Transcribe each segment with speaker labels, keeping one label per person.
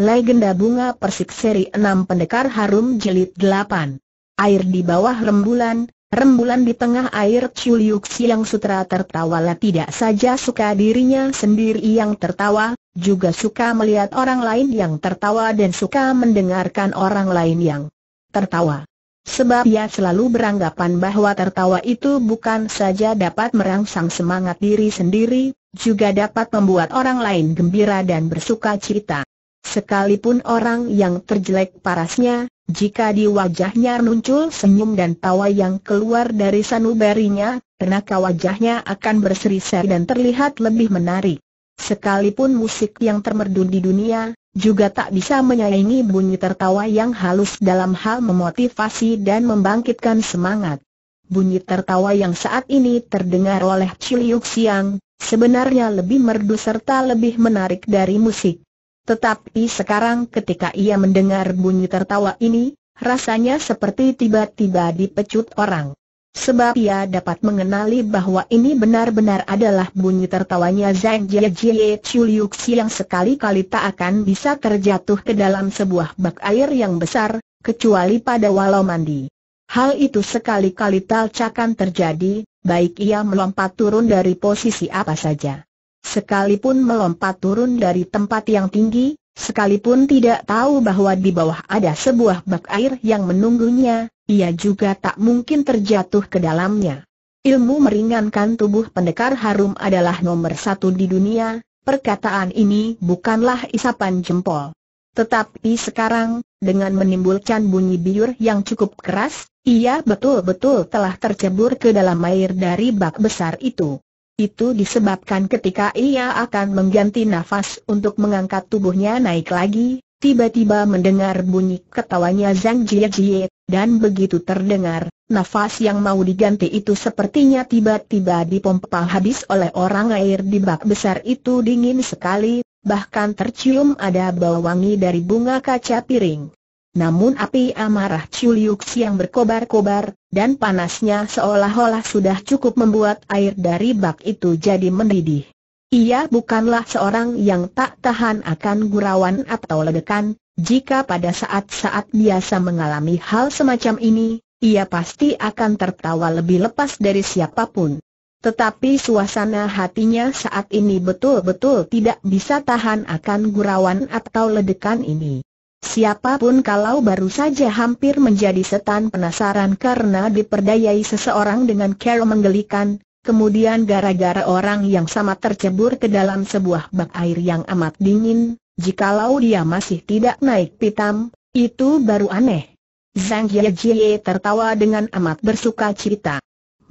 Speaker 1: Legenda Bunga Persik Seri 6 Pendekar Harum jelit 8 Air di bawah rembulan, rembulan di tengah air ciliuk Siang Sutra tertawalah tidak saja suka dirinya sendiri yang tertawa, juga suka melihat orang lain yang tertawa dan suka mendengarkan orang lain yang tertawa. Sebab ia selalu beranggapan bahwa tertawa itu bukan saja dapat merangsang semangat diri sendiri, juga dapat membuat orang lain gembira dan bersuka cita. Sekalipun orang yang terjelek parasnya, jika di wajahnya muncul senyum dan tawa yang keluar dari sanubarinya, tenaga wajahnya akan berseri-seri dan terlihat lebih menarik. Sekalipun musik yang termerdu di dunia, juga tak bisa menyaingi bunyi tertawa yang halus dalam hal memotivasi dan membangkitkan semangat. Bunyi tertawa yang saat ini terdengar oleh Ciliuk Siang, sebenarnya lebih merdu serta lebih menarik dari musik. Tetapi sekarang ketika ia mendengar bunyi tertawa ini, rasanya seperti tiba-tiba dipecut orang. Sebab ia dapat mengenali bahwa ini benar-benar adalah bunyi tertawanya Zhang Jiejie Chuliuxi yang sekali-kali tak akan bisa terjatuh ke dalam sebuah bak air yang besar, kecuali pada walau mandi. Hal itu sekali-kali tak akan terjadi, baik ia melompat turun dari posisi apa saja. Sekalipun melompat turun dari tempat yang tinggi, sekalipun tidak tahu bahwa di bawah ada sebuah bak air yang menunggunya, ia juga tak mungkin terjatuh ke dalamnya. Ilmu meringankan tubuh pendekar harum adalah nomor satu di dunia, perkataan ini bukanlah isapan jempol. Tetapi sekarang, dengan menimbulkan bunyi biur yang cukup keras, ia betul-betul telah tercebur ke dalam air dari bak besar itu. Itu disebabkan ketika ia akan mengganti nafas untuk mengangkat tubuhnya naik lagi, tiba-tiba mendengar bunyi ketawanya Zhang Jie Jie, dan begitu terdengar, nafas yang mau diganti itu sepertinya tiba-tiba dipompa habis oleh orang air di bak besar itu dingin sekali, bahkan tercium ada bau wangi dari bunga kaca piring. Namun api amarah Chuliuk yang berkobar-kobar, dan panasnya seolah-olah sudah cukup membuat air dari bak itu jadi mendidih. Ia bukanlah seorang yang tak tahan akan gurauan atau ledakan. jika pada saat-saat biasa mengalami hal semacam ini, ia pasti akan tertawa lebih lepas dari siapapun. Tetapi suasana hatinya saat ini betul-betul tidak bisa tahan akan gurauan atau ledakan ini. Siapapun kalau baru saja hampir menjadi setan penasaran karena diperdayai seseorang dengan cara menggelikan, kemudian gara-gara orang yang sama tercebur ke dalam sebuah bak air yang amat dingin, jikalau dia masih tidak naik pitam, itu baru aneh. Zhang Yejie tertawa dengan amat bersuka cita.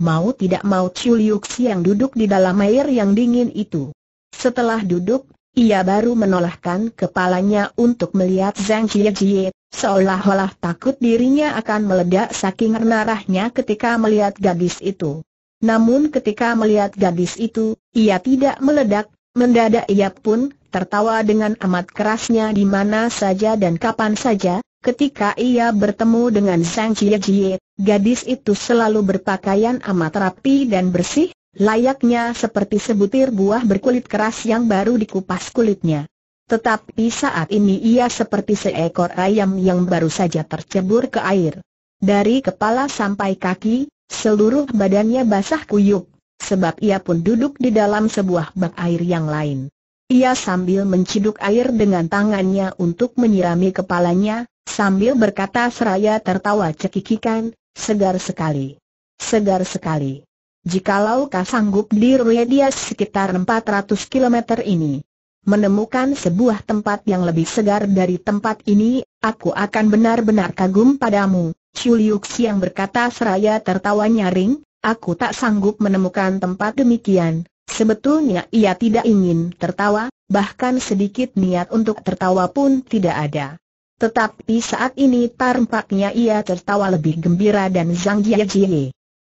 Speaker 1: Mau tidak mau Chu Liu yang duduk di dalam air yang dingin itu. Setelah duduk, ia baru menolakkan kepalanya untuk melihat Zhang Jiejie, seolah-olah takut dirinya akan meledak saking narahnya ketika melihat gadis itu. Namun ketika melihat gadis itu, ia tidak meledak, mendadak ia pun tertawa dengan amat kerasnya di mana saja dan kapan saja, ketika ia bertemu dengan Zhang Qiejie, gadis itu selalu berpakaian amat rapi dan bersih, layaknya seperti sebutir buah berkulit keras yang baru dikupas kulitnya. Tetapi saat ini ia seperti seekor ayam yang baru saja tercebur ke air. Dari kepala sampai kaki, seluruh badannya basah kuyup, sebab ia pun duduk di dalam sebuah bak air yang lain. Ia sambil menciduk air dengan tangannya untuk menyirami kepalanya, sambil berkata seraya tertawa cekikikan, segar sekali. Segar sekali. Jikalau kau sanggup di radius sekitar 400 km ini menemukan sebuah tempat yang lebih segar dari tempat ini, aku akan benar-benar kagum padamu. Chuliuks yang berkata seraya tertawa nyaring, aku tak sanggup menemukan tempat demikian. Sebetulnya ia tidak ingin tertawa, bahkan sedikit niat untuk tertawa pun tidak ada. Tetapi saat ini tampaknya ia tertawa lebih gembira dan Zhang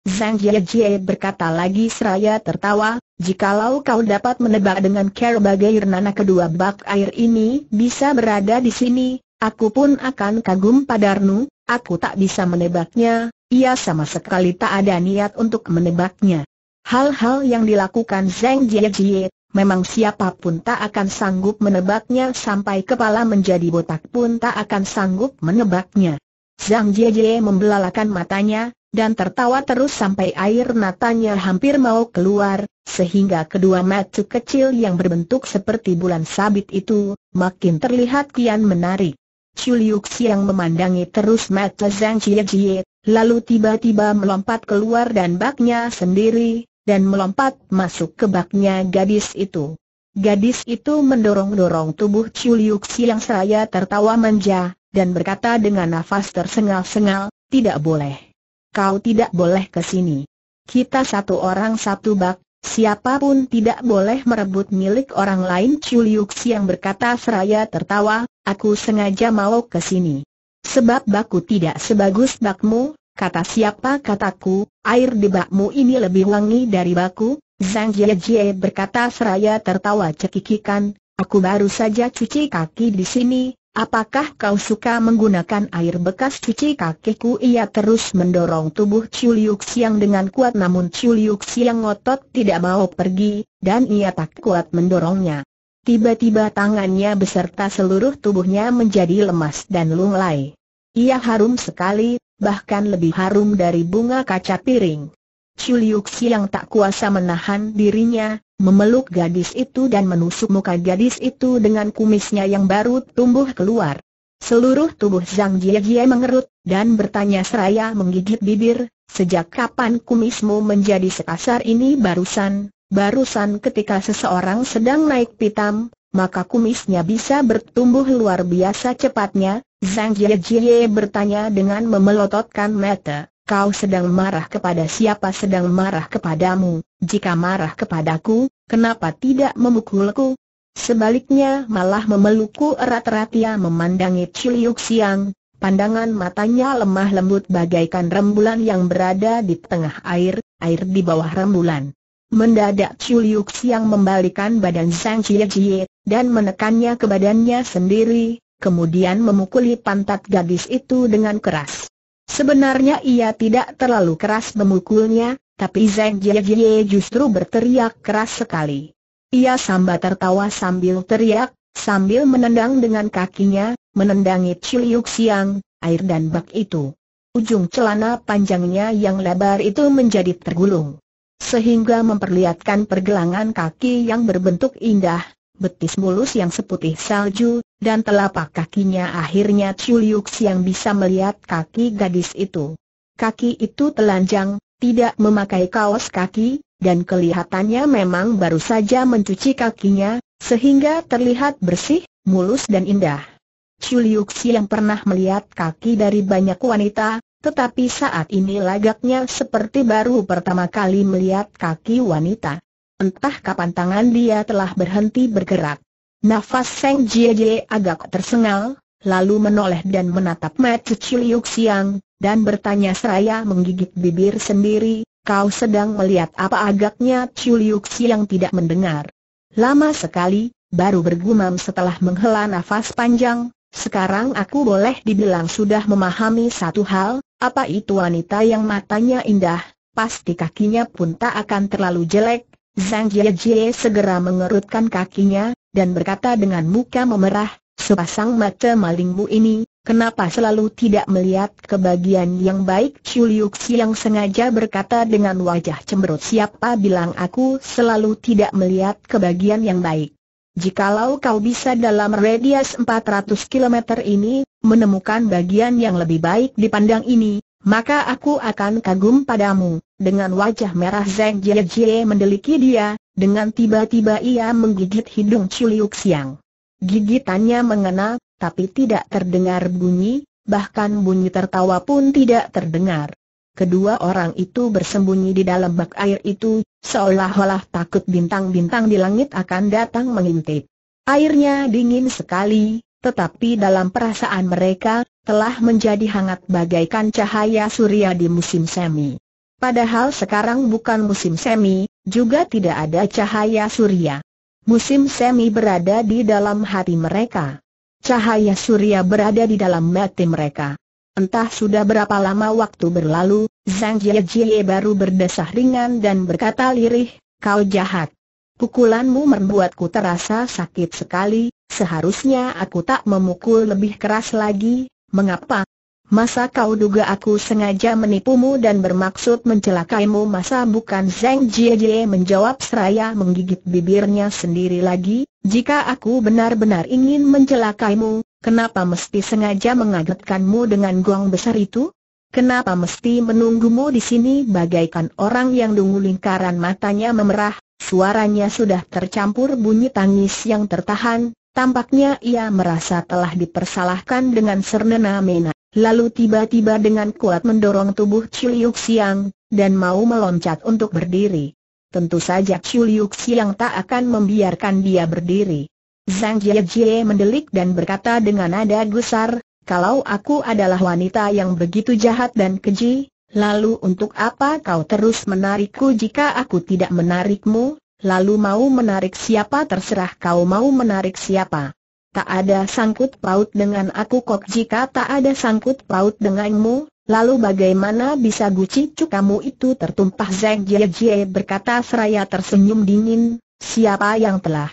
Speaker 1: Zhang Jie berkata lagi seraya tertawa, jikalau kau dapat menebak dengan care bagaimana kedua bak air ini bisa berada di sini, aku pun akan kagum padarmu, aku tak bisa menebaknya, ia sama sekali tak ada niat untuk menebaknya. Hal-hal yang dilakukan Zhang Jiejie, memang siapapun tak akan sanggup menebaknya sampai kepala menjadi botak pun tak akan sanggup menebaknya. Zhang Jiejie membelalakan matanya, dan tertawa terus sampai air matanya hampir mau keluar, sehingga kedua mata kecil yang berbentuk seperti bulan sabit itu, makin terlihat kian menarik. Chuliuks yang memandangi terus mata Zhang Chie Jie, lalu tiba-tiba melompat keluar dan baknya sendiri, dan melompat masuk ke baknya gadis itu. Gadis itu mendorong-dorong tubuh Chuliuks yang seraya tertawa manja, dan berkata dengan nafas tersengal-sengal, tidak boleh kau tidak boleh ke sini. Kita satu orang satu bak, siapapun tidak boleh merebut milik orang lain Chuliuk yang berkata seraya tertawa, aku sengaja mau ke sini. Sebab baku tidak sebagus bakmu, kata siapa kataku, air di bakmu ini lebih wangi dari baku. Zhang Jiejie berkata seraya tertawa cekikikan, aku baru saja cuci kaki di sini, Apakah kau suka menggunakan air bekas cuci kakiku? Ia terus mendorong tubuh Chiu Siang dengan kuat namun Chiu Siang ngotot tidak mau pergi, dan ia tak kuat mendorongnya. Tiba-tiba tangannya beserta seluruh tubuhnya menjadi lemas dan lunglai. Ia harum sekali, bahkan lebih harum dari bunga kaca piring. Chiu Siang tak kuasa menahan dirinya, memeluk gadis itu dan menusuk muka gadis itu dengan kumisnya yang baru tumbuh keluar. Seluruh tubuh Zhang Jiejie mengerut, dan bertanya seraya menggigit bibir, sejak kapan kumismu menjadi sekasar ini barusan, barusan ketika seseorang sedang naik pitam, maka kumisnya bisa bertumbuh luar biasa cepatnya, Zhang Jiejie bertanya dengan memelototkan mata. Kau sedang marah kepada siapa sedang marah kepadamu, jika marah kepadaku, kenapa tidak memukulku? Sebaliknya malah memelukku erat-erat ia memandangi Ciliuk Siang, pandangan matanya lemah lembut bagaikan rembulan yang berada di tengah air, air di bawah rembulan. Mendadak Ciliuk Siang membalikan badan Sang Chie Chie, dan menekannya ke badannya sendiri, kemudian memukuli pantat gadis itu dengan keras. Sebenarnya ia tidak terlalu keras memukulnya, tapi Zeng Jie justru berteriak keras sekali. Ia sambat tertawa sambil teriak, sambil menendang dengan kakinya, menendangi Ciliuk Siang, air dan bak itu. Ujung celana panjangnya yang lebar itu menjadi tergulung. Sehingga memperlihatkan pergelangan kaki yang berbentuk indah, betis mulus yang seputih salju, dan telapak kakinya akhirnya Chuliuks yang bisa melihat kaki gadis itu. Kaki itu telanjang, tidak memakai kaos kaki, dan kelihatannya memang baru saja mencuci kakinya, sehingga terlihat bersih, mulus dan indah. Chuliuks yang pernah melihat kaki dari banyak wanita, tetapi saat ini lagaknya seperti baru pertama kali melihat kaki wanita. Entah kapan tangan dia telah berhenti bergerak. Nafas Seng Jie Jie agak tersengal, lalu menoleh dan menatap Mat Ciliuk Siang, dan bertanya seraya menggigit bibir sendiri, kau sedang melihat apa agaknya Ciliuk Siang tidak mendengar. Lama sekali, baru bergumam setelah menghela nafas panjang, sekarang aku boleh dibilang sudah memahami satu hal, apa itu wanita yang matanya indah, pasti kakinya pun tak akan terlalu jelek, Zhang Jiejie segera mengerutkan kakinya, dan berkata dengan muka memerah, sepasang mata malingmu ini, kenapa selalu tidak melihat kebagian yang baik Chuliuk yang sengaja berkata dengan wajah cemberut siapa bilang aku selalu tidak melihat kebagian yang baik. Jikalau kau bisa dalam radius 400 km ini, menemukan bagian yang lebih baik dipandang ini, maka aku akan kagum padamu. Dengan wajah merah Zeng Jie Jie mendeliki dia, dengan tiba-tiba ia menggigit hidung Chuliuk Siang. Gigitannya mengena, tapi tidak terdengar bunyi, bahkan bunyi tertawa pun tidak terdengar. Kedua orang itu bersembunyi di dalam bak air itu, seolah-olah takut bintang-bintang di langit akan datang mengintip. Airnya dingin sekali, tetapi dalam perasaan mereka, telah menjadi hangat bagaikan cahaya surya di musim semi. Padahal sekarang bukan musim semi, juga tidak ada cahaya surya. Musim semi berada di dalam hati mereka. Cahaya surya berada di dalam mati mereka. Entah sudah berapa lama waktu berlalu, Zhang Jiejie baru berdesah ringan dan berkata lirih, kau jahat. Pukulanmu membuatku terasa sakit sekali, seharusnya aku tak memukul lebih keras lagi, Mengapa? Masa kau duga aku sengaja menipumu dan bermaksud mencelakaimu masa bukan Zeng Jiejie menjawab seraya menggigit bibirnya sendiri lagi, jika aku benar-benar ingin mencelakaimu, kenapa mesti sengaja mengagetkanmu dengan gong besar itu? Kenapa mesti menunggumu di sini bagaikan orang yang dungu lingkaran matanya memerah, suaranya sudah tercampur bunyi tangis yang tertahan, Tampaknya ia merasa telah dipersalahkan dengan sernena mena, lalu tiba-tiba dengan kuat mendorong tubuh Chuliuk Siang, dan mau meloncat untuk berdiri. Tentu saja Chuliuk Siang tak akan membiarkan dia berdiri. Zhang Jie mendelik dan berkata dengan nada gusar, kalau aku adalah wanita yang begitu jahat dan keji, lalu untuk apa kau terus menarikku jika aku tidak menarikmu? lalu mau menarik siapa terserah kau mau menarik siapa. Tak ada sangkut paut dengan aku kok jika tak ada sangkut paut denganmu, lalu bagaimana bisa cu kamu itu tertumpah Zeng Jie Jie berkata seraya tersenyum dingin, siapa yang telah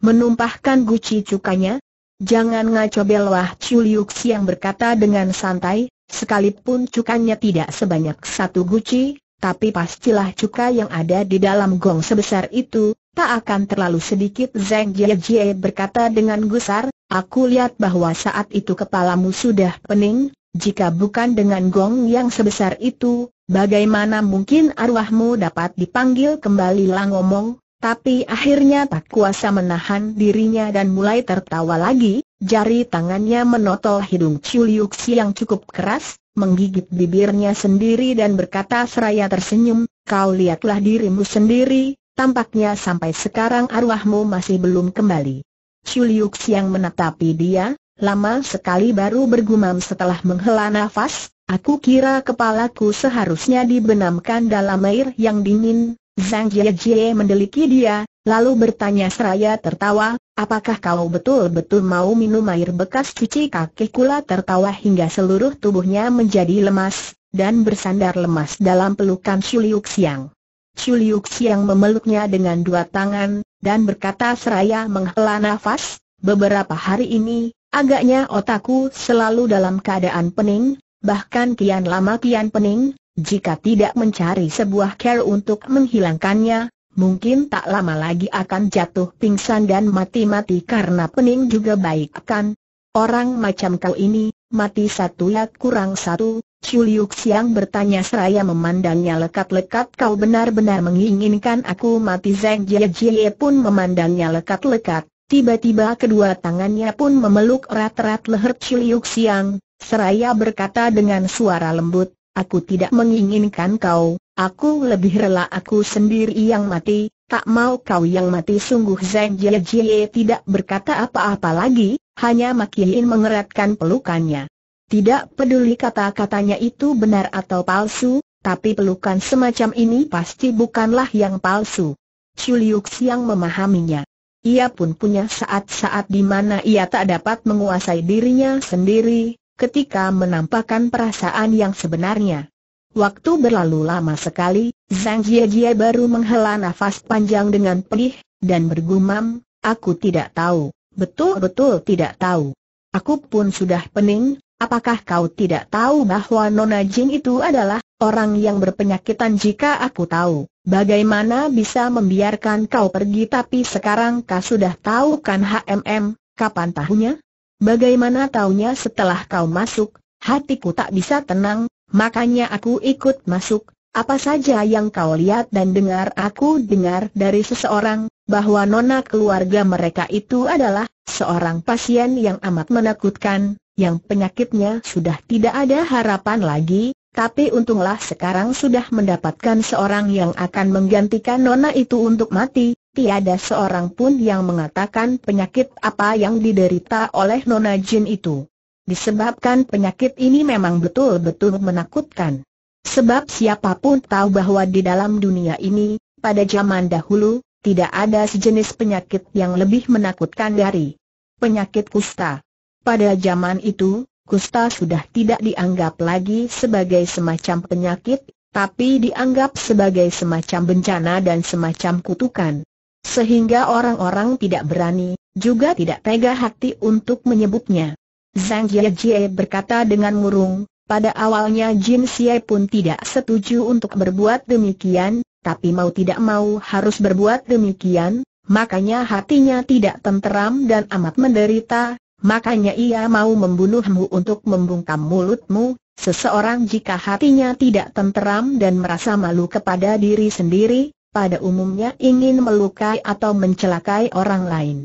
Speaker 1: menumpahkan guci cukanya? Jangan ngaco belwah Chuliuk yang berkata dengan santai, sekalipun cukanya tidak sebanyak satu guci, tapi pastilah cuka yang ada di dalam gong sebesar itu, tak akan terlalu sedikit Zeng Jie Jie berkata dengan gusar, aku lihat bahwa saat itu kepalamu sudah pening, jika bukan dengan gong yang sebesar itu, bagaimana mungkin arwahmu dapat dipanggil kembali lah ngomong, tapi akhirnya tak kuasa menahan dirinya dan mulai tertawa lagi, jari tangannya menotol hidung Chiu Liuxi yang cukup keras, menggigit bibirnya sendiri dan berkata seraya tersenyum, kau lihatlah dirimu sendiri, tampaknya sampai sekarang arwahmu masih belum kembali. Chuliuk yang menetapi dia, lama sekali baru bergumam setelah menghela nafas, aku kira kepalaku seharusnya dibenamkan dalam air yang dingin, Zhang Jie mendeliki dia, lalu bertanya seraya tertawa, apakah kau betul-betul mau minum air bekas cuci kaki kula tertawa hingga seluruh tubuhnya menjadi lemas, dan bersandar lemas dalam pelukan Shuliuk Siang. Shuliuk Xiang memeluknya dengan dua tangan, dan berkata seraya menghela nafas, beberapa hari ini, agaknya otakku selalu dalam keadaan pening, bahkan kian lama kian pening, jika tidak mencari sebuah care untuk menghilangkannya, mungkin tak lama lagi akan jatuh pingsan dan mati-mati karena pening juga baik kan. Orang macam kau ini, mati satu ya kurang satu, Chuliuk Siang bertanya seraya memandangnya lekat-lekat kau benar-benar menginginkan aku mati Zeng Jie Jie pun memandangnya lekat-lekat, tiba-tiba kedua tangannya pun memeluk erat-erat leher Chuliuk Siang, seraya berkata dengan suara lembut, aku tidak menginginkan kau, aku lebih rela aku sendiri yang mati, tak mau kau yang mati sungguh Zeng Jie Jie tidak berkata apa-apa lagi, hanya makin mengeratkan pelukannya. Tidak peduli kata-katanya itu benar atau palsu, tapi pelukan semacam ini pasti bukanlah yang palsu. Chuliuk Siang memahaminya. Ia pun punya saat-saat di mana ia tak dapat menguasai dirinya sendiri, ketika menampakkan perasaan yang sebenarnya. Waktu berlalu lama sekali, Zhang Jiejie baru menghela nafas panjang dengan pedih, dan bergumam, aku tidak tahu, betul-betul tidak tahu. Aku pun sudah pening, apakah kau tidak tahu bahwa Nona Jing itu adalah orang yang berpenyakitan jika aku tahu? Bagaimana bisa membiarkan kau pergi tapi sekarang kau sudah tahu kan HMM, kapan tahunya? Bagaimana taunya setelah kau masuk, hatiku tak bisa tenang, makanya aku ikut masuk. Apa saja yang kau lihat dan dengar aku dengar dari seseorang, bahwa nona keluarga mereka itu adalah seorang pasien yang amat menakutkan, yang penyakitnya sudah tidak ada harapan lagi, tapi untunglah sekarang sudah mendapatkan seorang yang akan menggantikan nona itu untuk mati, tiada seorang pun yang mengatakan penyakit apa yang diderita oleh Nona Jin itu. Disebabkan penyakit ini memang betul-betul menakutkan. Sebab siapapun tahu bahwa di dalam dunia ini, pada zaman dahulu, tidak ada sejenis penyakit yang lebih menakutkan dari penyakit kusta. Pada zaman itu, kusta sudah tidak dianggap lagi sebagai semacam penyakit, tapi dianggap sebagai semacam bencana dan semacam kutukan. Sehingga orang-orang tidak berani, juga tidak tega hati untuk menyebutnya. Zhang Jie berkata dengan murung, pada awalnya Jin Xie pun tidak setuju untuk berbuat demikian, tapi mau tidak mau harus berbuat demikian, makanya hatinya tidak tenteram dan amat menderita, makanya ia mau membunuhmu untuk membungkam mulutmu, seseorang jika hatinya tidak tenteram dan merasa malu kepada diri sendiri, pada umumnya ingin melukai atau mencelakai orang lain.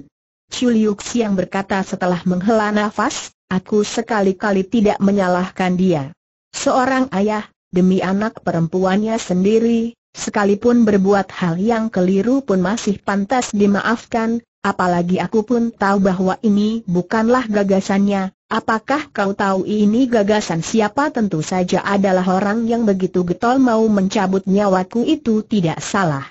Speaker 1: Liu yang berkata setelah menghela nafas, aku sekali-kali tidak menyalahkan dia. Seorang ayah, demi anak perempuannya sendiri, sekalipun berbuat hal yang keliru pun masih pantas dimaafkan, apalagi aku pun tahu bahwa ini bukanlah gagasannya, Apakah kau tahu ini gagasan siapa tentu saja adalah orang yang begitu getol mau mencabut nyawaku itu tidak salah.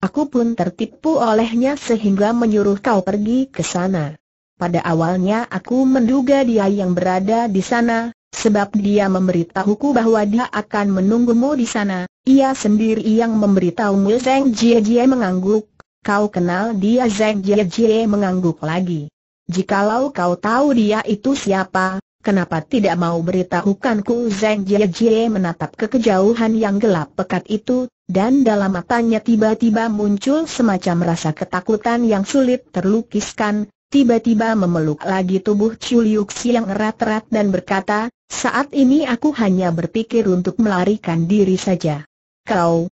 Speaker 1: Aku pun tertipu olehnya sehingga menyuruh kau pergi ke sana. Pada awalnya aku menduga dia yang berada di sana, sebab dia memberitahuku bahwa dia akan menunggumu di sana. Ia sendiri yang memberitahumu Zeng Jie Jie mengangguk. Kau kenal dia Zeng Jie Jie mengangguk lagi. Jikalau kau tahu dia itu siapa, kenapa tidak mau beritahukan ku Zeng Jie Jie menatap ke kejauhan yang gelap pekat itu, dan dalam matanya tiba-tiba muncul semacam rasa ketakutan yang sulit terlukiskan, tiba-tiba memeluk lagi tubuh Chiu Liu Xi yang erat-erat dan berkata, saat ini aku hanya berpikir untuk melarikan diri saja. Kau,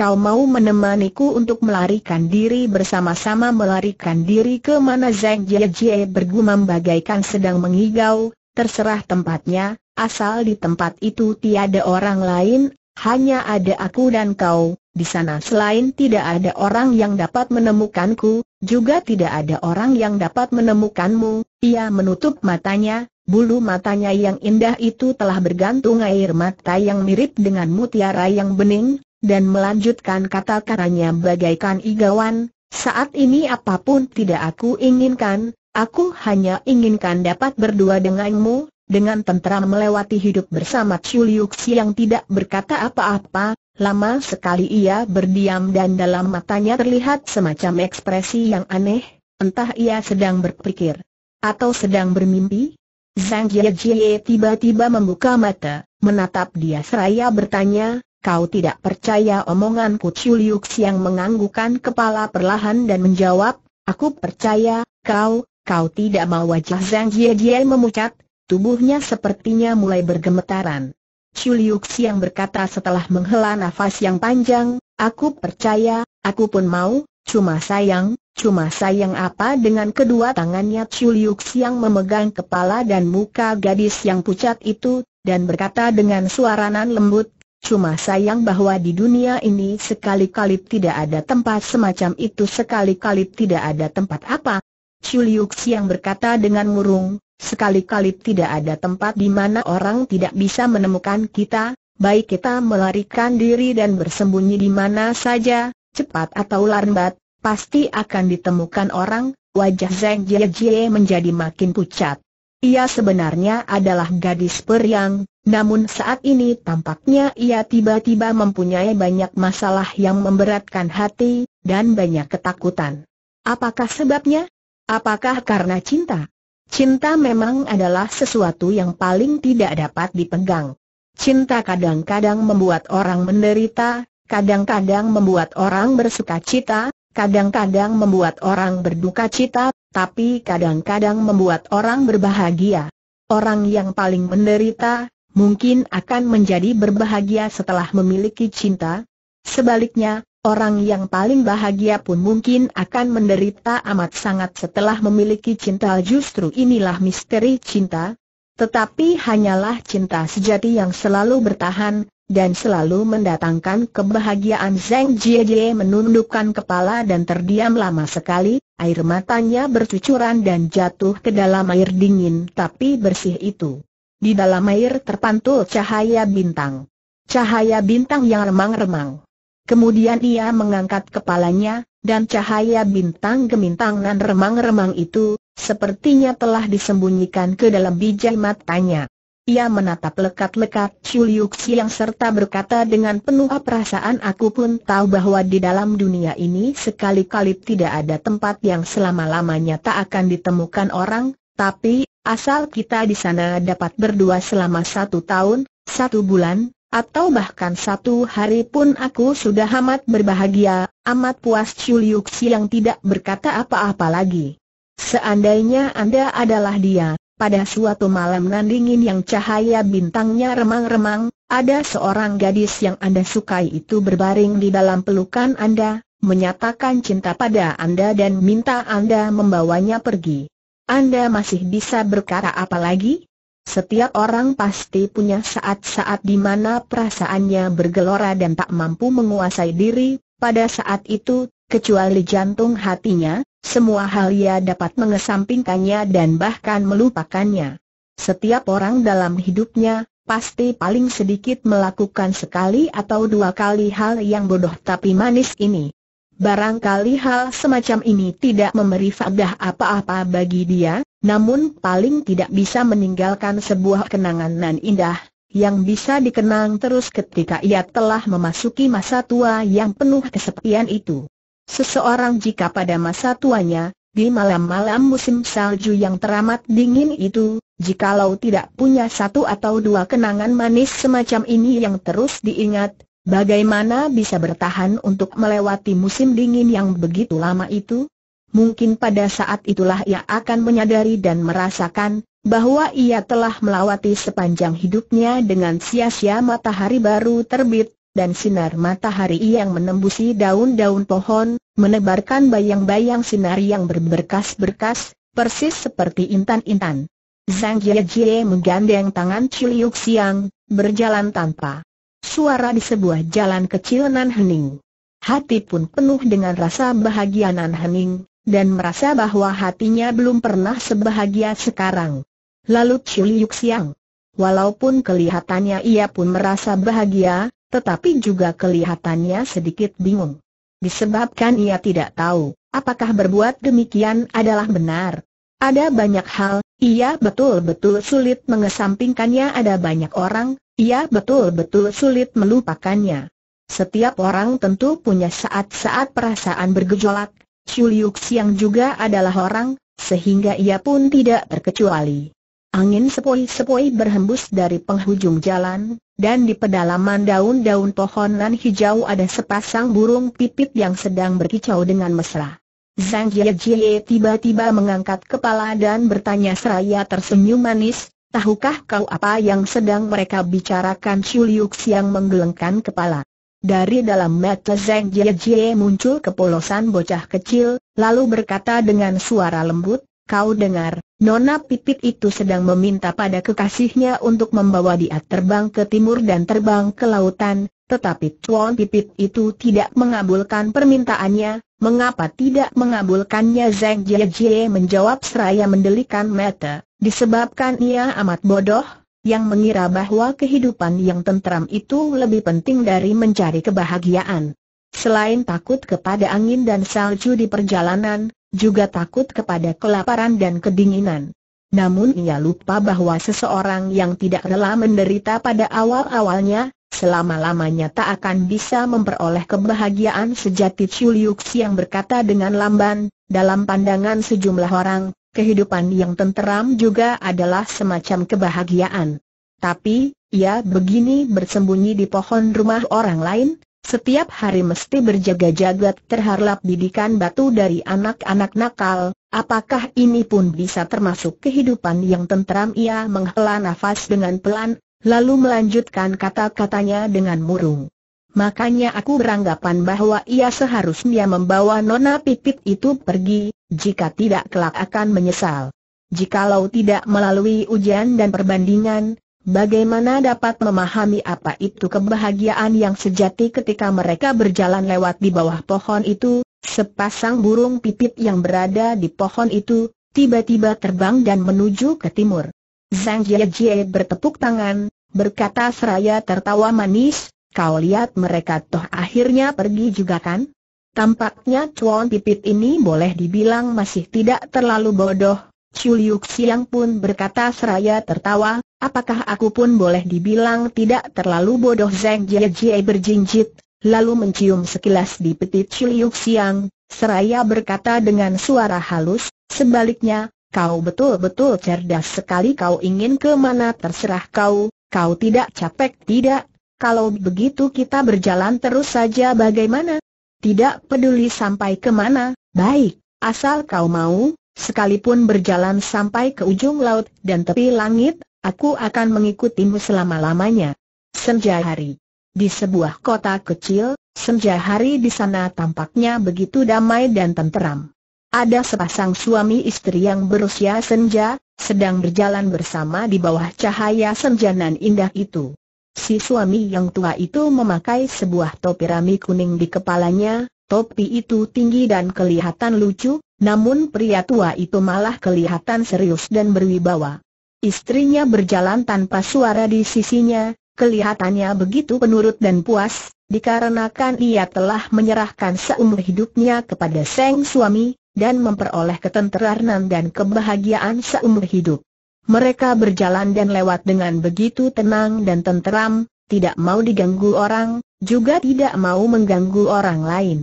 Speaker 1: kau mau menemaniku untuk melarikan diri bersama-sama melarikan diri ke mana Zeng Jie Jie bergumam bagaikan sedang mengigau, terserah tempatnya, asal di tempat itu tiada orang lain, hanya ada aku dan kau, di sana selain tidak ada orang yang dapat menemukanku, juga tidak ada orang yang dapat menemukanmu, ia menutup matanya, Bulu matanya yang indah itu telah bergantung air mata yang mirip dengan mutiara yang bening, dan melanjutkan kata-katanya bagaikan igawan, saat ini apapun tidak aku inginkan, aku hanya inginkan dapat berdua denganmu, dengan tentera melewati hidup bersama Chuliuksi yang tidak berkata apa-apa, lama sekali ia berdiam dan dalam matanya terlihat semacam ekspresi yang aneh, entah ia sedang berpikir atau sedang bermimpi. Zhang Jie tiba-tiba membuka mata, menatap dia seraya bertanya, Kau tidak percaya omonganku Chuliuk yang menganggukan kepala perlahan dan menjawab, Aku percaya, kau, kau tidak mau wajah Zhang Jie memucat, tubuhnya sepertinya mulai bergemetaran. Chuliuk yang berkata setelah menghela nafas yang panjang, Aku percaya, aku pun mau, cuma sayang, cuma sayang apa dengan kedua tangannya Chuliuk yang memegang kepala dan muka gadis yang pucat itu, dan berkata dengan suaranan lembut, Cuma sayang bahwa di dunia ini sekali-kali tidak ada tempat semacam itu sekali-kali tidak ada tempat apa. Chuliuk yang berkata dengan murung, sekali-kali tidak ada tempat di mana orang tidak bisa menemukan kita, baik kita melarikan diri dan bersembunyi di mana saja, cepat atau lambat, pasti akan ditemukan orang, wajah Zheng Jie Jie menjadi makin pucat. Ia sebenarnya adalah gadis periang, namun saat ini tampaknya ia tiba-tiba mempunyai banyak masalah yang memberatkan hati, dan banyak ketakutan. Apakah sebabnya? Apakah karena cinta? Cinta memang adalah sesuatu yang paling tidak dapat dipegang. Cinta kadang-kadang membuat orang menderita, kadang-kadang membuat orang bersuka cita, kadang-kadang membuat orang berduka cita, tapi kadang-kadang membuat orang berbahagia. Orang yang paling menderita, mungkin akan menjadi berbahagia setelah memiliki cinta. Sebaliknya, orang yang paling bahagia pun mungkin akan menderita amat sangat setelah memiliki cinta. Justru inilah misteri cinta. Tetapi hanyalah cinta sejati yang selalu bertahan, dan selalu mendatangkan kebahagiaan Zeng Jie Jie menundukkan kepala dan terdiam lama sekali, Air matanya bercucuran dan jatuh ke dalam air dingin tapi bersih itu. Di dalam air terpantul cahaya bintang. Cahaya bintang yang remang-remang. Kemudian ia mengangkat kepalanya, dan cahaya bintang gemintangan remang-remang itu, sepertinya telah disembunyikan ke dalam biji matanya. Ia menatap lekat-lekat Chuliuxi yang serta berkata dengan penuh perasaan aku pun tahu bahwa di dalam dunia ini sekali-kali tidak ada tempat yang selama-lamanya tak akan ditemukan orang, tapi, asal kita di sana dapat berdua selama satu tahun, satu bulan, atau bahkan satu hari pun aku sudah amat berbahagia, amat puas Chuliuxi yang tidak berkata apa-apa lagi. Seandainya Anda adalah dia, pada suatu malam nan dingin yang cahaya bintangnya remang-remang, ada seorang gadis yang Anda sukai itu berbaring di dalam pelukan Anda, menyatakan cinta pada Anda dan minta Anda membawanya pergi. Anda masih bisa berkara apa lagi? Setiap orang pasti punya saat-saat di mana perasaannya bergelora dan tak mampu menguasai diri, pada saat itu, kecuali jantung hatinya, semua hal ia dapat mengesampingkannya dan bahkan melupakannya. Setiap orang dalam hidupnya, pasti paling sedikit melakukan sekali atau dua kali hal yang bodoh tapi manis ini. Barangkali hal semacam ini tidak memberi faedah apa-apa bagi dia, namun paling tidak bisa meninggalkan sebuah kenangan nan indah, yang bisa dikenang terus ketika ia telah memasuki masa tua yang penuh kesepian itu. Seseorang jika pada masa tuanya, di malam-malam musim salju yang teramat dingin itu, jikalau tidak punya satu atau dua kenangan manis semacam ini yang terus diingat, bagaimana bisa bertahan untuk melewati musim dingin yang begitu lama itu? Mungkin pada saat itulah ia akan menyadari dan merasakan bahwa ia telah melawati sepanjang hidupnya dengan sia-sia matahari baru terbit, dan sinar matahari yang menembusi daun-daun pohon, menebarkan bayang-bayang sinar yang berberkas-berkas, persis seperti intan-intan. Zhang Jiajie menggandeng tangan Ciliuk Siang, berjalan tanpa suara di sebuah jalan kecil nan hening. Hati pun penuh dengan rasa bahagia nan hening, dan merasa bahwa hatinya belum pernah sebahagia sekarang. Lalu Ciliuk Siang. Walaupun kelihatannya ia pun merasa bahagia, tetapi juga kelihatannya sedikit bingung. Disebabkan ia tidak tahu, apakah berbuat demikian adalah benar. Ada banyak hal, ia betul-betul sulit mengesampingkannya ada banyak orang, ia betul-betul sulit melupakannya. Setiap orang tentu punya saat-saat perasaan bergejolak, Chuliuk Siang juga adalah orang, sehingga ia pun tidak terkecuali. Angin sepoi-sepoi berhembus dari penghujung jalan, dan di pedalaman daun-daun pohon pohonan hijau ada sepasang burung pipit yang sedang berkicau dengan mesra. Zhang Jiejie tiba-tiba mengangkat kepala dan bertanya seraya tersenyum manis, tahukah kau apa yang sedang mereka bicarakan Chu Liuk Siang menggelengkan kepala. Dari dalam mata Zhang Jiejie muncul kepolosan bocah kecil, lalu berkata dengan suara lembut, Kau dengar, Nona Pipit itu sedang meminta pada kekasihnya untuk membawa dia terbang ke timur dan terbang ke lautan, tetapi Tuan Pipit itu tidak mengabulkan permintaannya, mengapa tidak mengabulkannya Zeng Jie Jie menjawab seraya mendelikan mata, disebabkan ia amat bodoh, yang mengira bahwa kehidupan yang tentram itu lebih penting dari mencari kebahagiaan. Selain takut kepada angin dan salju di perjalanan, juga takut kepada kelaparan dan kedinginan. Namun ia lupa bahwa seseorang yang tidak rela menderita pada awal-awalnya, selama-lamanya tak akan bisa memperoleh kebahagiaan sejati Chuliuk yang berkata dengan lamban, dalam pandangan sejumlah orang, kehidupan yang tenteram juga adalah semacam kebahagiaan. Tapi, ia begini bersembunyi di pohon rumah orang lain, setiap hari mesti berjaga-jaga terharap didikan batu dari anak-anak nakal, apakah ini pun bisa termasuk kehidupan yang tentram ia menghela nafas dengan pelan, lalu melanjutkan kata-katanya dengan murung. Makanya aku beranggapan bahwa ia seharusnya membawa Nona Pipit itu pergi, jika tidak kelak akan menyesal. Jikalau tidak melalui ujian dan perbandingan, Bagaimana dapat memahami apa itu kebahagiaan yang sejati ketika mereka berjalan lewat di bawah pohon itu, sepasang burung pipit yang berada di pohon itu, tiba-tiba terbang dan menuju ke timur. Zhang Jiejie bertepuk tangan, berkata seraya tertawa manis, kau lihat mereka toh akhirnya pergi juga kan? Tampaknya cuan pipit ini boleh dibilang masih tidak terlalu bodoh, Chu Siang pun berkata seraya tertawa, Apakah aku pun boleh dibilang tidak terlalu bodoh Zeng Jie Jie berjinjit, lalu mencium sekilas di peti Ciliuk Siang, seraya berkata dengan suara halus, sebaliknya, kau betul-betul cerdas sekali kau ingin kemana? terserah kau, kau tidak capek tidak, kalau begitu kita berjalan terus saja bagaimana? Tidak peduli sampai kemana. baik, asal kau mau, sekalipun berjalan sampai ke ujung laut dan tepi langit, Aku akan mengikutimu selama-lamanya. Senja hari. Di sebuah kota kecil, senja hari di sana tampaknya begitu damai dan tenteram. Ada sepasang suami istri yang berusia senja, sedang berjalan bersama di bawah cahaya senjanan indah itu. Si suami yang tua itu memakai sebuah topi rami kuning di kepalanya, topi itu tinggi dan kelihatan lucu, namun pria tua itu malah kelihatan serius dan berwibawa. Istrinya berjalan tanpa suara di sisinya, kelihatannya begitu penurut dan puas, dikarenakan ia telah menyerahkan seumur hidupnya kepada sang suami, dan memperoleh ketenteranan dan kebahagiaan seumur hidup. Mereka berjalan dan lewat dengan begitu tenang dan tenteram, tidak mau diganggu orang, juga tidak mau mengganggu orang lain.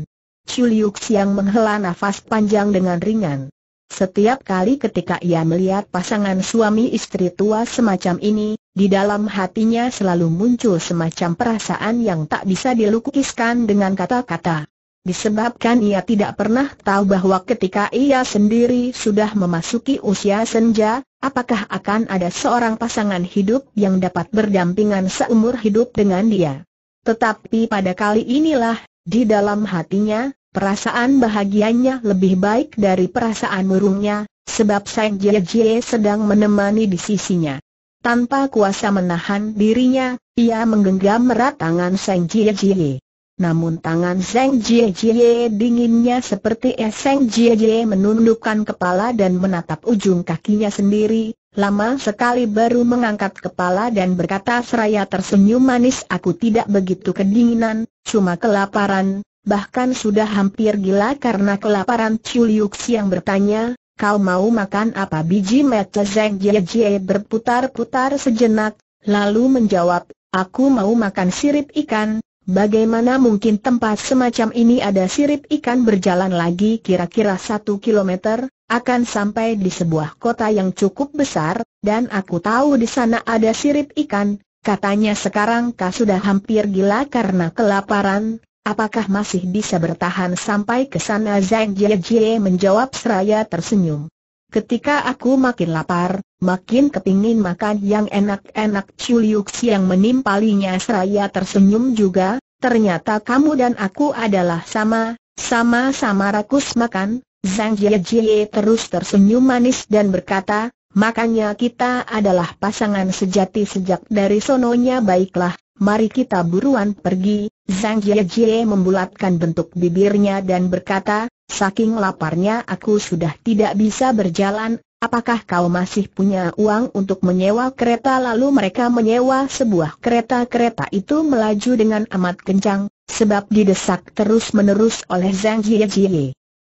Speaker 1: Chuliuks yang menghela nafas panjang dengan ringan. Setiap kali ketika ia melihat pasangan suami istri tua semacam ini, di dalam hatinya selalu muncul semacam perasaan yang tak bisa dilukiskan dengan kata-kata. Disebabkan ia tidak pernah tahu bahwa ketika ia sendiri sudah memasuki usia senja, apakah akan ada seorang pasangan hidup yang dapat berdampingan seumur hidup dengan dia. Tetapi pada kali inilah, di dalam hatinya, Perasaan bahagianya lebih baik dari perasaan murungnya, sebab Sang Jie Jie sedang menemani di sisinya. Tanpa kuasa menahan dirinya, ia menggenggam erat tangan Sang Jie Jie. Namun tangan Sang Jie Jie dinginnya seperti es Sang Jie Jie menundukkan kepala dan menatap ujung kakinya sendiri, lama sekali baru mengangkat kepala dan berkata seraya tersenyum manis aku tidak begitu kedinginan, cuma kelaparan, bahkan sudah hampir gila karena kelaparan Chuliuk yang bertanya, kau mau makan apa biji mata Zeng Jie Jie berputar-putar sejenak, lalu menjawab, aku mau makan sirip ikan, bagaimana mungkin tempat semacam ini ada sirip ikan berjalan lagi kira-kira satu kilometer, akan sampai di sebuah kota yang cukup besar, dan aku tahu di sana ada sirip ikan, katanya sekarang kau sudah hampir gila karena kelaparan, Apakah masih bisa bertahan sampai ke sana Zhang Jie menjawab seraya tersenyum. Ketika aku makin lapar, makin kepingin makan yang enak-enak Chuliuk yang menimpalinya seraya tersenyum juga, ternyata kamu dan aku adalah sama, sama-sama rakus makan, Zhang Jie terus tersenyum manis dan berkata, makanya kita adalah pasangan sejati sejak dari sononya baiklah, mari kita buruan pergi, Zhang Jie membulatkan bentuk bibirnya dan berkata, saking laparnya aku sudah tidak bisa berjalan, apakah kau masih punya uang untuk menyewa kereta lalu mereka menyewa sebuah kereta-kereta itu melaju dengan amat kencang, sebab didesak terus-menerus oleh Zhang Jie.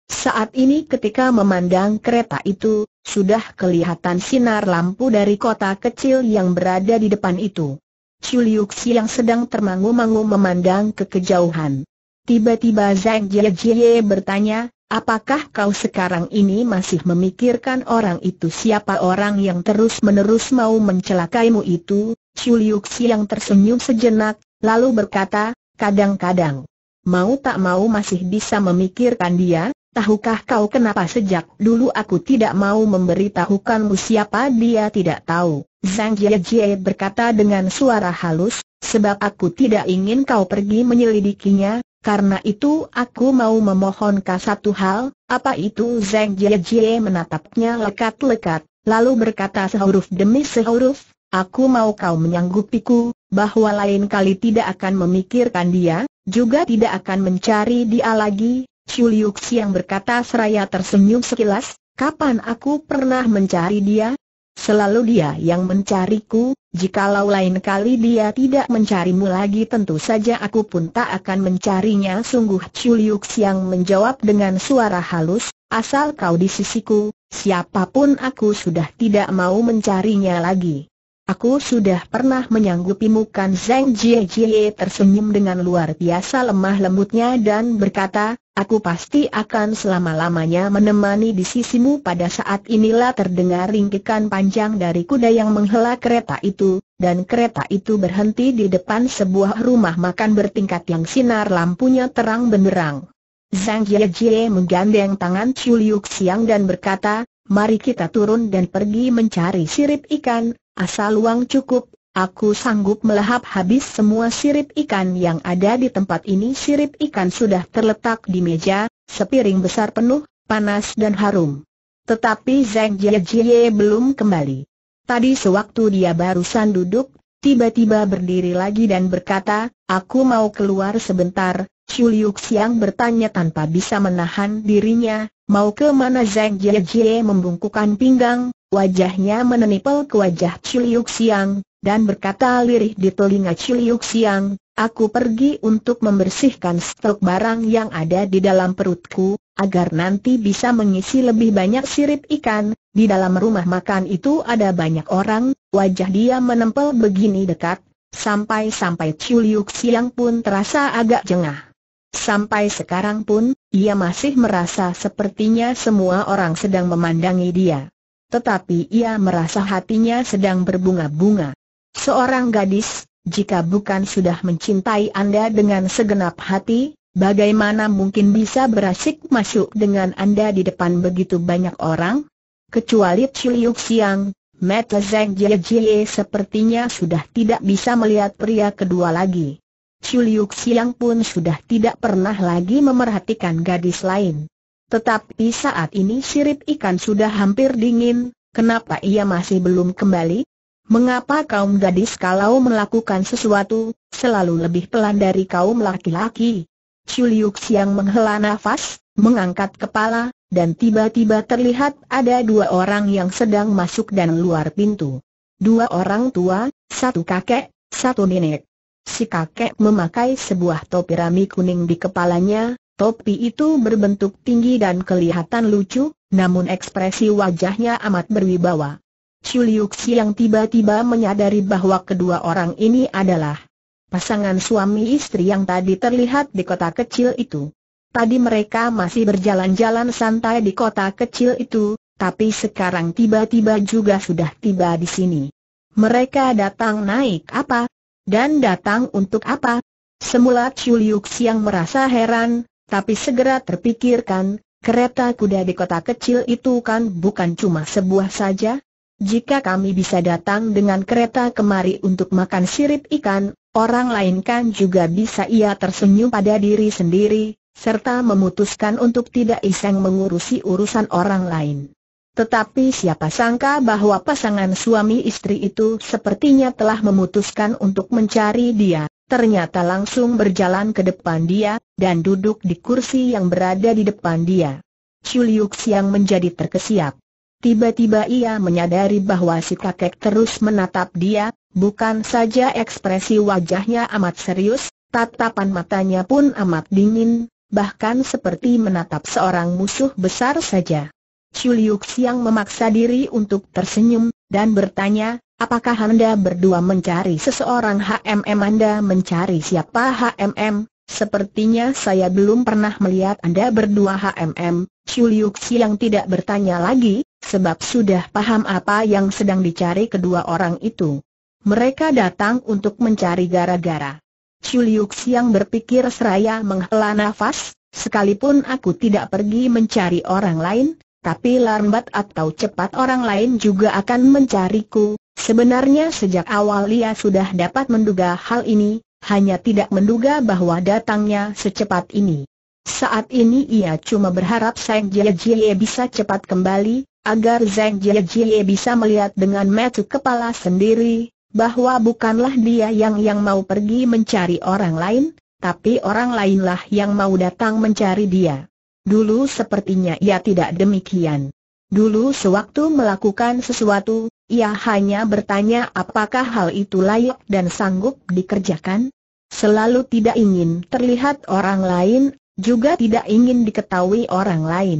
Speaker 1: Saat ini ketika memandang kereta itu, sudah kelihatan sinar lampu dari kota kecil yang berada di depan itu. Chuliuxi yang sedang termangu-mangu memandang ke kejauhan. Tiba-tiba Zhang Jie bertanya, apakah kau sekarang ini masih memikirkan orang itu siapa orang yang terus-menerus mau mencelakaimu itu? Chuliuxi yang tersenyum sejenak, lalu berkata, kadang-kadang. Mau tak mau masih bisa memikirkan dia, tahukah kau kenapa sejak dulu aku tidak mau memberitahukanmu siapa dia tidak tahu. Zhang Jie berkata dengan suara halus, sebab aku tidak ingin kau pergi menyelidikinya, karena itu aku mau memohonkah satu hal, apa itu Zhang Jie menatapnya lekat-lekat, lalu berkata sehuruf demi sehuruf, aku mau kau menyanggupiku, bahwa lain kali tidak akan memikirkan dia, juga tidak akan mencari dia lagi, Chuliuk yang berkata seraya tersenyum sekilas, kapan aku pernah mencari dia, Selalu dia yang mencariku, jikalau lain kali dia tidak mencarimu lagi tentu saja aku pun tak akan mencarinya Sungguh Chuliuk yang menjawab dengan suara halus, asal kau di sisiku, siapapun aku sudah tidak mau mencarinya lagi Aku sudah pernah menyanggupi muka Zeng Jie Jie tersenyum dengan luar biasa lemah lembutnya dan berkata Aku pasti akan selama-lamanya menemani di sisimu pada saat inilah terdengar ringkikan panjang dari kuda yang menghela kereta itu, dan kereta itu berhenti di depan sebuah rumah makan bertingkat yang sinar lampunya terang benderang. Zhang Yejie menggandeng tangan Chu Liuk Siang dan berkata, mari kita turun dan pergi mencari sirip ikan, asal uang cukup, Aku sanggup melahap habis semua sirip ikan yang ada di tempat ini Sirip ikan sudah terletak di meja, sepiring besar penuh, panas dan harum Tetapi Zeng Jie Jie belum kembali Tadi sewaktu dia barusan duduk tiba-tiba berdiri lagi dan berkata, aku mau keluar sebentar, Chu Liu Xiang bertanya tanpa bisa menahan dirinya, mau ke mana Zhang Jie membungkukkan pinggang, wajahnya menenipel ke wajah Chu Liu Xiang, dan berkata lirih di telinga Chu Liu Xiang, aku pergi untuk membersihkan stok barang yang ada di dalam perutku, agar nanti bisa mengisi lebih banyak sirip ikan, di dalam rumah makan itu ada banyak orang, Wajah dia menempel begini dekat, sampai-sampai Chiu Liu Xiang pun terasa agak jengah. Sampai sekarang pun, ia masih merasa sepertinya semua orang sedang memandangi dia. Tetapi ia merasa hatinya sedang berbunga-bunga. Seorang gadis, jika bukan sudah mencintai Anda dengan segenap hati, Bagaimana mungkin bisa berasik masuk dengan Anda di depan begitu banyak orang? Kecuali Ciliuk Siang, Mata Zeng Jie Jie sepertinya sudah tidak bisa melihat pria kedua lagi. Chiu Liu Xiang pun sudah tidak pernah lagi memerhatikan gadis lain. Tetapi saat ini sirip ikan sudah hampir dingin, kenapa ia masih belum kembali? Mengapa kaum gadis kalau melakukan sesuatu, selalu lebih pelan dari kaum laki-laki? Chiu Liu Siang menghela nafas, mengangkat kepala, dan tiba-tiba terlihat ada dua orang yang sedang masuk dan luar pintu. Dua orang tua, satu kakek, satu nenek. Si kakek memakai sebuah topi rami kuning di kepalanya, topi itu berbentuk tinggi dan kelihatan lucu, namun ekspresi wajahnya amat berwibawa. Chuliuxi yang tiba-tiba menyadari bahwa kedua orang ini adalah pasangan suami istri yang tadi terlihat di kota kecil itu. Tadi mereka masih berjalan-jalan santai di kota kecil itu, tapi sekarang tiba-tiba juga sudah tiba di sini. Mereka datang naik apa? Dan datang untuk apa? Semula Chuliuk Siang merasa heran, tapi segera terpikirkan, kereta kuda di kota kecil itu kan bukan cuma sebuah saja. Jika kami bisa datang dengan kereta kemari untuk makan sirip ikan, orang lain kan juga bisa ia tersenyum pada diri sendiri, serta memutuskan untuk tidak iseng mengurusi urusan orang lain. Tetapi siapa sangka bahwa pasangan suami istri itu sepertinya telah memutuskan untuk mencari dia, ternyata langsung berjalan ke depan dia, dan duduk di kursi yang berada di depan dia. Chuliuk Siang menjadi terkesiap. Tiba-tiba ia menyadari bahwa si kakek terus menatap dia, bukan saja ekspresi wajahnya amat serius, tatapan matanya pun amat dingin, bahkan seperti menatap seorang musuh besar saja. Chuliuk Siang memaksa diri untuk tersenyum, dan bertanya, apakah Anda berdua mencari seseorang HMM Anda mencari siapa HMM? Sepertinya saya belum pernah melihat Anda berdua HMM, Chuliuk Siang tidak bertanya lagi, sebab sudah paham apa yang sedang dicari kedua orang itu. Mereka datang untuk mencari gara-gara. Chuliuk Siang berpikir seraya menghela nafas, sekalipun aku tidak pergi mencari orang lain, tapi lambat atau cepat orang lain juga akan mencariku. Sebenarnya sejak awal ia sudah dapat menduga hal ini, hanya tidak menduga bahwa datangnya secepat ini. Saat ini ia cuma berharap Zhang Jie bisa cepat kembali, agar Zhang Jie bisa melihat dengan mata kepala sendiri bahwa bukanlah dia yang yang mau pergi mencari orang lain, tapi orang lainlah yang mau datang mencari dia. Dulu sepertinya ia tidak demikian. Dulu sewaktu melakukan sesuatu, ia hanya bertanya apakah hal itu layak dan sanggup dikerjakan. Selalu tidak ingin terlihat orang lain, juga tidak ingin diketahui orang lain.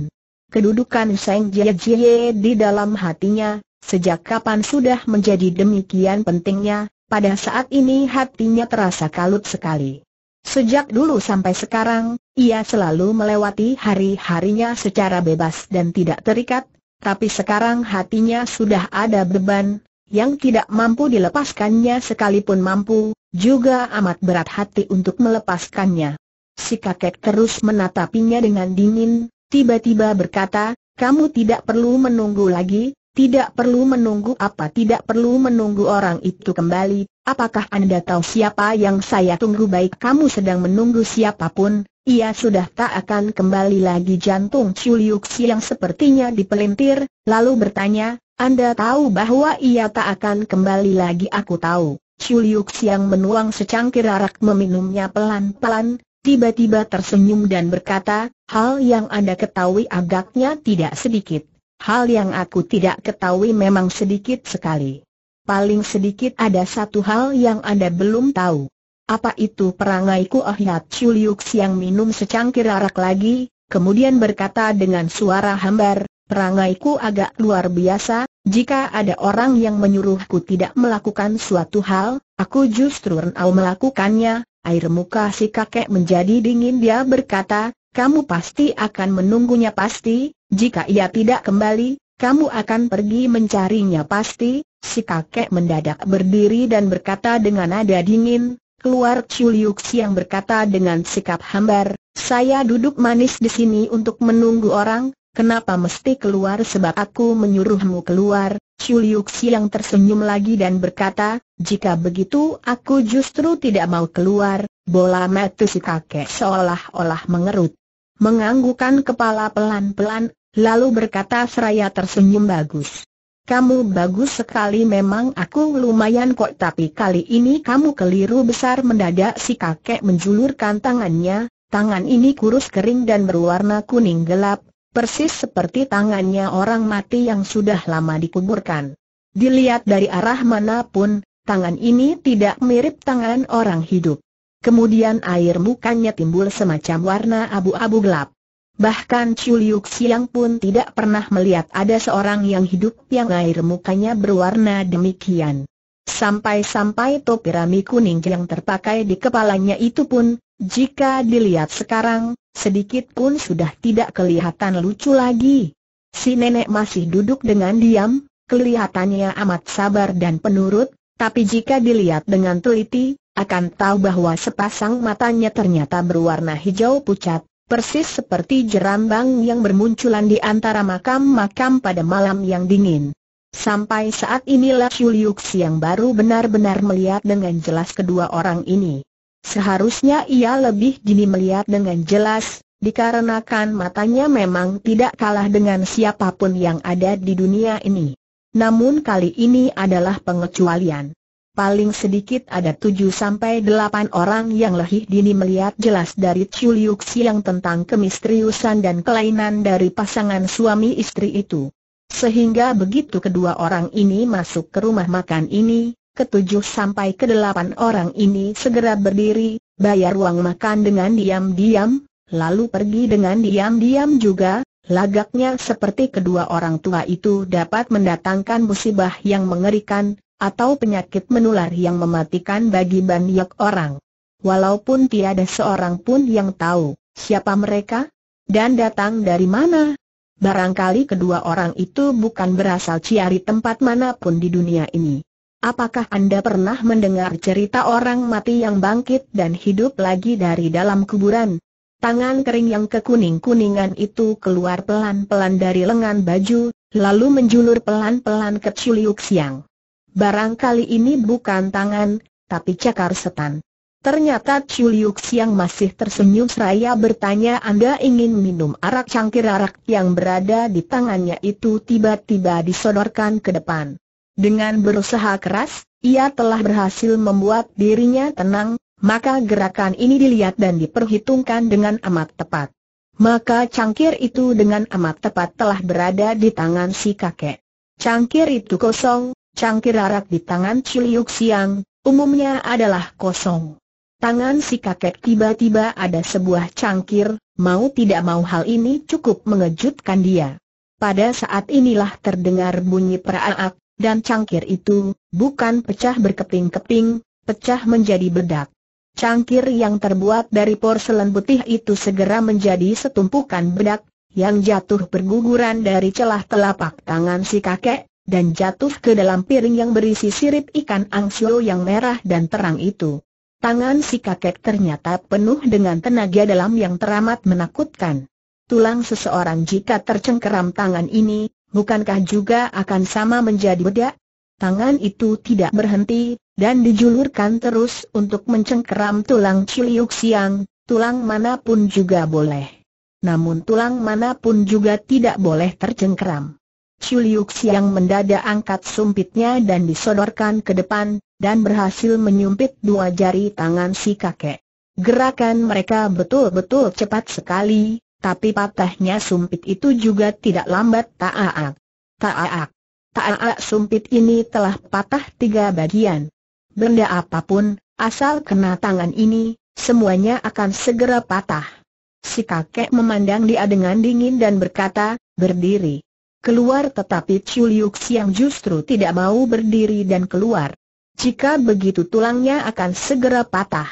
Speaker 1: Kedudukan Seng Jie Jie di dalam hatinya Sejak kapan sudah menjadi demikian pentingnya, pada saat ini hatinya terasa kalut sekali. Sejak dulu sampai sekarang, ia selalu melewati hari-harinya secara bebas dan tidak terikat, tapi sekarang hatinya sudah ada beban, yang tidak mampu dilepaskannya sekalipun mampu, juga amat berat hati untuk melepaskannya. Si kakek terus menatapinya dengan dingin, tiba-tiba berkata, kamu tidak perlu menunggu lagi, tidak perlu menunggu apa tidak perlu menunggu orang itu kembali, apakah Anda tahu siapa yang saya tunggu baik kamu sedang menunggu siapapun, ia sudah tak akan kembali lagi jantung Chuliuksi yang sepertinya dipelintir, lalu bertanya, Anda tahu bahwa ia tak akan kembali lagi aku tahu. Chuliuksi yang menuang secangkir arak meminumnya pelan-pelan, tiba-tiba tersenyum dan berkata, hal yang Anda ketahui agaknya tidak sedikit. Hal yang aku tidak ketahui memang sedikit sekali. Paling sedikit ada satu hal yang Anda belum tahu. Apa itu perangaiku Oh Yat Chuliuks yang minum secangkir arak lagi, kemudian berkata dengan suara hambar, perangaiku agak luar biasa, jika ada orang yang menyuruhku tidak melakukan suatu hal, aku justru renau melakukannya, air muka si kakek menjadi dingin dia berkata, kamu pasti akan menunggunya pasti, jika ia tidak kembali, kamu akan pergi mencarinya pasti, si kakek mendadak berdiri dan berkata dengan nada dingin, keluar Chuliuk yang berkata dengan sikap hambar, saya duduk manis di sini untuk menunggu orang, kenapa mesti keluar sebab aku menyuruhmu keluar, Chuliuk yang tersenyum lagi dan berkata, jika begitu aku justru tidak mau keluar, bola mata si kakek seolah-olah mengerut. Menganggukan kepala pelan-pelan lalu berkata seraya tersenyum bagus. Kamu bagus sekali memang aku lumayan kok tapi kali ini kamu keliru besar mendadak si kakek menjulurkan tangannya, tangan ini kurus kering dan berwarna kuning gelap, persis seperti tangannya orang mati yang sudah lama dikuburkan. Dilihat dari arah manapun, tangan ini tidak mirip tangan orang hidup. Kemudian air mukanya timbul semacam warna abu-abu gelap. Bahkan Chu Liu Xiang pun tidak pernah melihat ada seorang yang hidup yang air mukanya berwarna demikian. Sampai-sampai topi rami kuning yang terpakai di kepalanya itu pun, jika dilihat sekarang, sedikit pun sudah tidak kelihatan lucu lagi. Si nenek masih duduk dengan diam, kelihatannya amat sabar dan penurut, tapi jika dilihat dengan teliti, akan tahu bahwa sepasang matanya ternyata berwarna hijau pucat, persis seperti jerambang yang bermunculan di antara makam-makam pada malam yang dingin. Sampai saat inilah Yuliuks yang baru benar-benar melihat dengan jelas kedua orang ini. Seharusnya ia lebih dini melihat dengan jelas, dikarenakan matanya memang tidak kalah dengan siapapun yang ada di dunia ini. Namun kali ini adalah pengecualian paling sedikit ada tujuh sampai delapan orang yang lebih dini melihat jelas dari Chiu Liu Xiang tentang kemisteriusan dan kelainan dari pasangan suami istri itu. Sehingga begitu kedua orang ini masuk ke rumah makan ini, ketujuh sampai kedelapan orang ini segera berdiri, bayar uang makan dengan diam-diam, lalu pergi dengan diam-diam juga, lagaknya seperti kedua orang tua itu dapat mendatangkan musibah yang mengerikan, atau penyakit menular yang mematikan bagi banyak orang. Walaupun tiada seorang pun yang tahu siapa mereka dan datang dari mana. Barangkali kedua orang itu bukan berasal ciari tempat manapun di dunia ini. Apakah Anda pernah mendengar cerita orang mati yang bangkit dan hidup lagi dari dalam kuburan? Tangan kering yang kekuning-kuningan itu keluar pelan-pelan dari lengan baju, lalu menjulur pelan-pelan ke Chuliuk Siang. Barangkali ini bukan tangan, tapi cakar setan. Ternyata Chiu Liuk yang masih tersenyum seraya bertanya Anda ingin minum arak cangkir arak yang berada di tangannya itu tiba-tiba disodorkan ke depan. Dengan berusaha keras, ia telah berhasil membuat dirinya tenang, maka gerakan ini dilihat dan diperhitungkan dengan amat tepat. Maka cangkir itu dengan amat tepat telah berada di tangan si kakek. Cangkir itu kosong, Cangkir arak di tangan Ciliuk Siang, umumnya adalah kosong. Tangan si kakek tiba-tiba ada sebuah cangkir, mau tidak mau hal ini cukup mengejutkan dia. Pada saat inilah terdengar bunyi peraak, dan cangkir itu, bukan pecah berkeping-keping, pecah menjadi bedak. Cangkir yang terbuat dari porselen putih itu segera menjadi setumpukan bedak, yang jatuh berguguran dari celah telapak tangan si kakek, dan jatuh ke dalam piring yang berisi sirip ikan angsio yang merah dan terang itu. Tangan si kakek ternyata penuh dengan tenaga dalam yang teramat menakutkan. Tulang seseorang jika tercengkeram tangan ini, bukankah juga akan sama menjadi bedak? Tangan itu tidak berhenti, dan dijulurkan terus untuk mencengkeram tulang ciliuk siang, tulang manapun juga boleh. Namun tulang manapun juga tidak boleh tercengkeram. Chuliu Xiang mendadak angkat sumpitnya dan disodorkan ke depan, dan berhasil menyumpit dua jari tangan si kakek. Gerakan mereka betul-betul cepat sekali, tapi patahnya sumpit itu juga tidak lambat ta'aak. Ta'aak. Ta'aak sumpit ini telah patah tiga bagian. Benda apapun, asal kena tangan ini, semuanya akan segera patah. Si kakek memandang dia dengan dingin dan berkata, berdiri keluar tetapi Chuliuk Siang justru tidak mau berdiri dan keluar. Jika begitu tulangnya akan segera patah.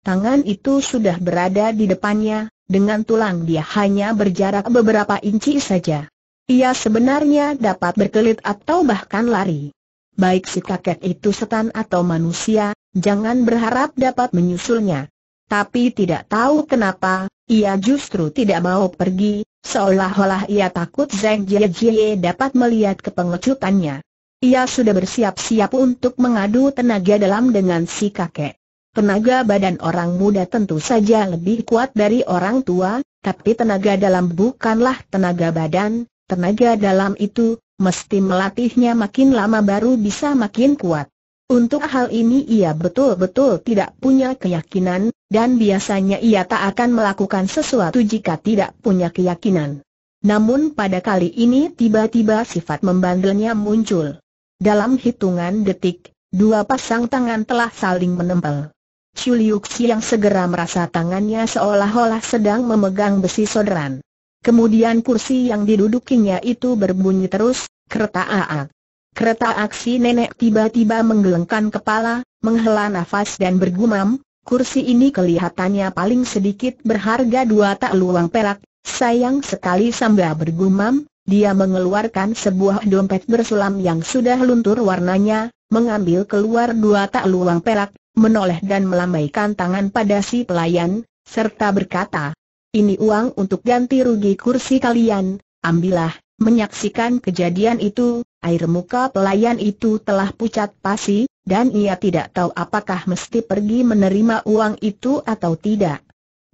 Speaker 1: Tangan itu sudah berada di depannya, dengan tulang dia hanya berjarak beberapa inci saja. Ia sebenarnya dapat berkelit atau bahkan lari. Baik si kakek itu setan atau manusia, jangan berharap dapat menyusulnya. Tapi tidak tahu kenapa, ia justru tidak mau pergi, Seolah-olah ia takut Zeng Jie Jie dapat melihat kepengecutannya. Ia sudah bersiap-siap untuk mengadu tenaga dalam dengan si kakek. Tenaga badan orang muda tentu saja lebih kuat dari orang tua, tapi tenaga dalam bukanlah tenaga badan, tenaga dalam itu, mesti melatihnya makin lama baru bisa makin kuat. Untuk hal ini ia betul-betul tidak punya keyakinan, dan biasanya ia tak akan melakukan sesuatu jika tidak punya keyakinan. Namun pada kali ini tiba-tiba sifat membandelnya muncul. Dalam hitungan detik, dua pasang tangan telah saling menempel. Chuliuxi yang segera merasa tangannya seolah-olah sedang memegang besi soderan. Kemudian kursi yang didudukinya itu berbunyi terus, kereta aak. Kereta aksi nenek tiba-tiba menggelengkan kepala, menghela nafas dan bergumam, kursi ini kelihatannya paling sedikit berharga dua tak luang perak, sayang sekali sambil bergumam, dia mengeluarkan sebuah dompet bersulam yang sudah luntur warnanya, mengambil keluar dua tak luang perak, menoleh dan melambaikan tangan pada si pelayan, serta berkata, ini uang untuk ganti rugi kursi kalian, ambillah, Menyaksikan kejadian itu, air muka pelayan itu telah pucat pasi, dan ia tidak tahu apakah mesti pergi menerima uang itu atau tidak.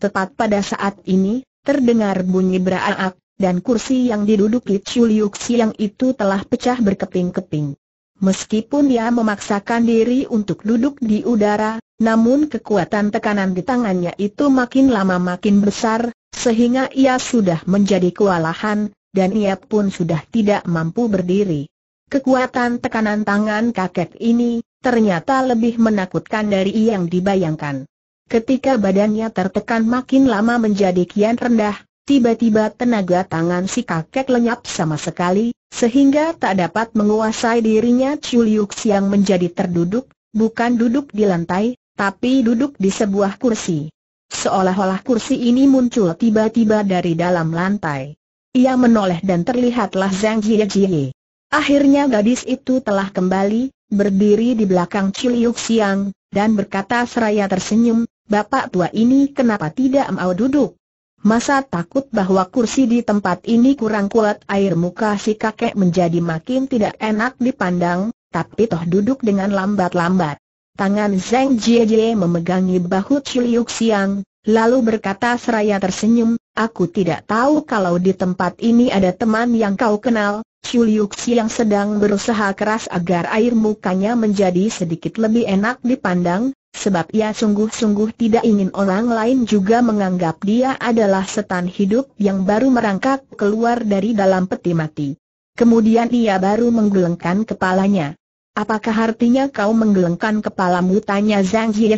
Speaker 1: Tepat pada saat ini, terdengar bunyi beraak, dan kursi yang diduduki Chuliuk Siang itu telah pecah berkeping-keping. Meskipun dia memaksakan diri untuk duduk di udara, namun kekuatan tekanan di tangannya itu makin lama makin besar, sehingga ia sudah menjadi kewalahan, dan ia pun sudah tidak mampu berdiri. Kekuatan tekanan tangan kakek ini, ternyata lebih menakutkan dari yang dibayangkan. Ketika badannya tertekan makin lama menjadi kian rendah, tiba-tiba tenaga tangan si kakek lenyap sama sekali, sehingga tak dapat menguasai dirinya Chuliuk yang menjadi terduduk, bukan duduk di lantai, tapi duduk di sebuah kursi. Seolah-olah kursi ini muncul tiba-tiba dari dalam lantai. Ia menoleh dan terlihatlah Zhang Jie Jie. Akhirnya gadis itu telah kembali, berdiri di belakang Ciliuk Siang, dan berkata seraya tersenyum, Bapak tua ini kenapa tidak mau duduk? Masa takut bahwa kursi di tempat ini kurang kuat air muka si kakek menjadi makin tidak enak dipandang, tapi toh duduk dengan lambat-lambat. Tangan Zhang Jie memegangi bahu Ciliuk Siang, lalu berkata seraya tersenyum, aku tidak tahu kalau di tempat ini ada teman yang kau kenal, Chu yang sedang berusaha keras agar air mukanya menjadi sedikit lebih enak dipandang, sebab ia sungguh-sungguh tidak ingin orang lain juga menganggap dia adalah setan hidup yang baru merangkak keluar dari dalam peti mati. Kemudian ia baru menggelengkan kepalanya. Apakah artinya kau menggelengkan kepalamu? Tanya Zhang Jie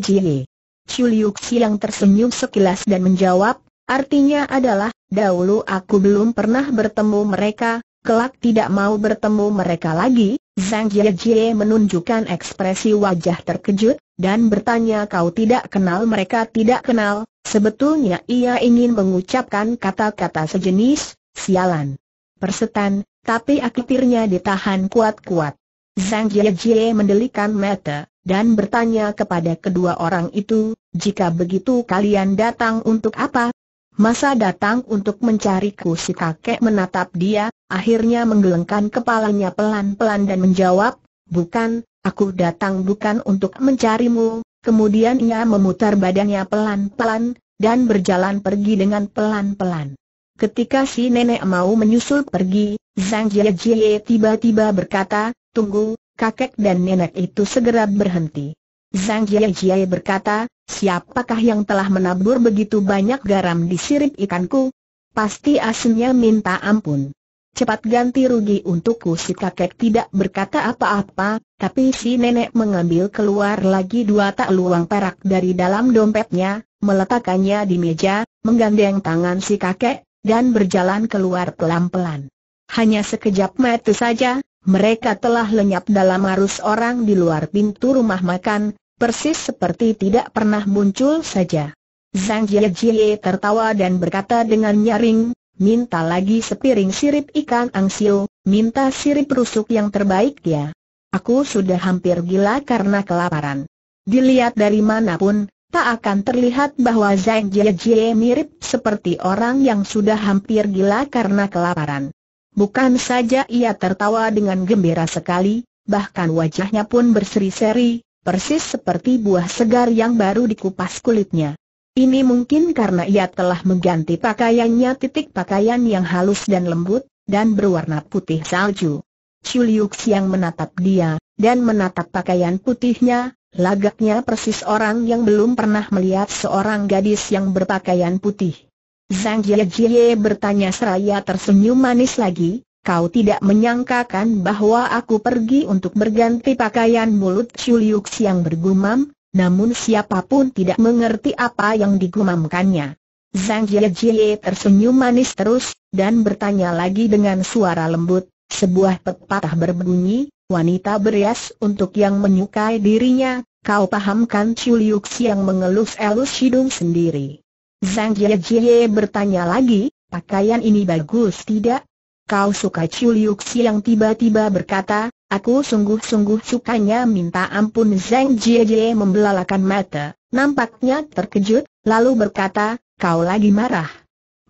Speaker 1: Chuliuk silang tersenyum sekilas dan menjawab, artinya adalah, dahulu aku belum pernah bertemu mereka, kelak tidak mau bertemu mereka lagi, Zhang Jiejie menunjukkan ekspresi wajah terkejut, dan bertanya kau tidak kenal mereka tidak kenal, sebetulnya ia ingin mengucapkan kata-kata sejenis, sialan, persetan, tapi akhirnya ditahan kuat-kuat. Zhang Jiejie mendelikan mata, dan bertanya kepada kedua orang itu, jika begitu kalian datang untuk apa? Masa datang untuk mencariku si kakek menatap dia, akhirnya menggelengkan kepalanya pelan-pelan dan menjawab, bukan, aku datang bukan untuk mencarimu, kemudian ia memutar badannya pelan-pelan, dan berjalan pergi dengan pelan-pelan. Ketika si nenek mau menyusul pergi, Zhang Jiejie tiba-tiba berkata, tunggu, kakek dan nenek itu segera berhenti. Zhang Jiajie berkata, siapakah yang telah menabur begitu banyak garam di sirip ikanku? Pasti asinnya minta ampun. Cepat ganti rugi untukku si kakek tidak berkata apa-apa, tapi si nenek mengambil keluar lagi dua tak luang perak dari dalam dompetnya, meletakkannya di meja, menggandeng tangan si kakek, dan berjalan keluar pelan-pelan. Hanya sekejap mata saja, mereka telah lenyap dalam arus orang di luar pintu rumah makan, persis seperti tidak pernah muncul saja. Zhang Jiejie tertawa dan berkata dengan nyaring, minta lagi sepiring sirip ikan angsio, minta sirip rusuk yang terbaik ya. Aku sudah hampir gila karena kelaparan. Dilihat dari manapun, tak akan terlihat bahwa Zhang Jiejie mirip seperti orang yang sudah hampir gila karena kelaparan. Bukan saja ia tertawa dengan gembira sekali, bahkan wajahnya pun berseri-seri, persis seperti buah segar yang baru dikupas kulitnya. Ini mungkin karena ia telah mengganti pakaiannya titik pakaian yang halus dan lembut, dan berwarna putih salju. Chuliuks yang menatap dia, dan menatap pakaian putihnya, lagaknya persis orang yang belum pernah melihat seorang gadis yang berpakaian putih. Zhang Jie bertanya seraya tersenyum manis lagi, kau tidak menyangkakan bahwa aku pergi untuk berganti pakaian mulut Chuliuk yang bergumam, namun siapapun tidak mengerti apa yang digumamkannya. Zhang Jie tersenyum manis terus, dan bertanya lagi dengan suara lembut, sebuah pepatah berbunyi, wanita berias untuk yang menyukai dirinya, kau pahamkan Chuliuk yang mengelus-elus hidung sendiri. Zhang Jie Jie bertanya lagi, pakaian ini bagus tidak? Kau suka Chiu Liu Xi yang tiba-tiba berkata, aku sungguh-sungguh sukanya minta ampun Zhang Jie Jie membelalakan mata, nampaknya terkejut, lalu berkata, kau lagi marah.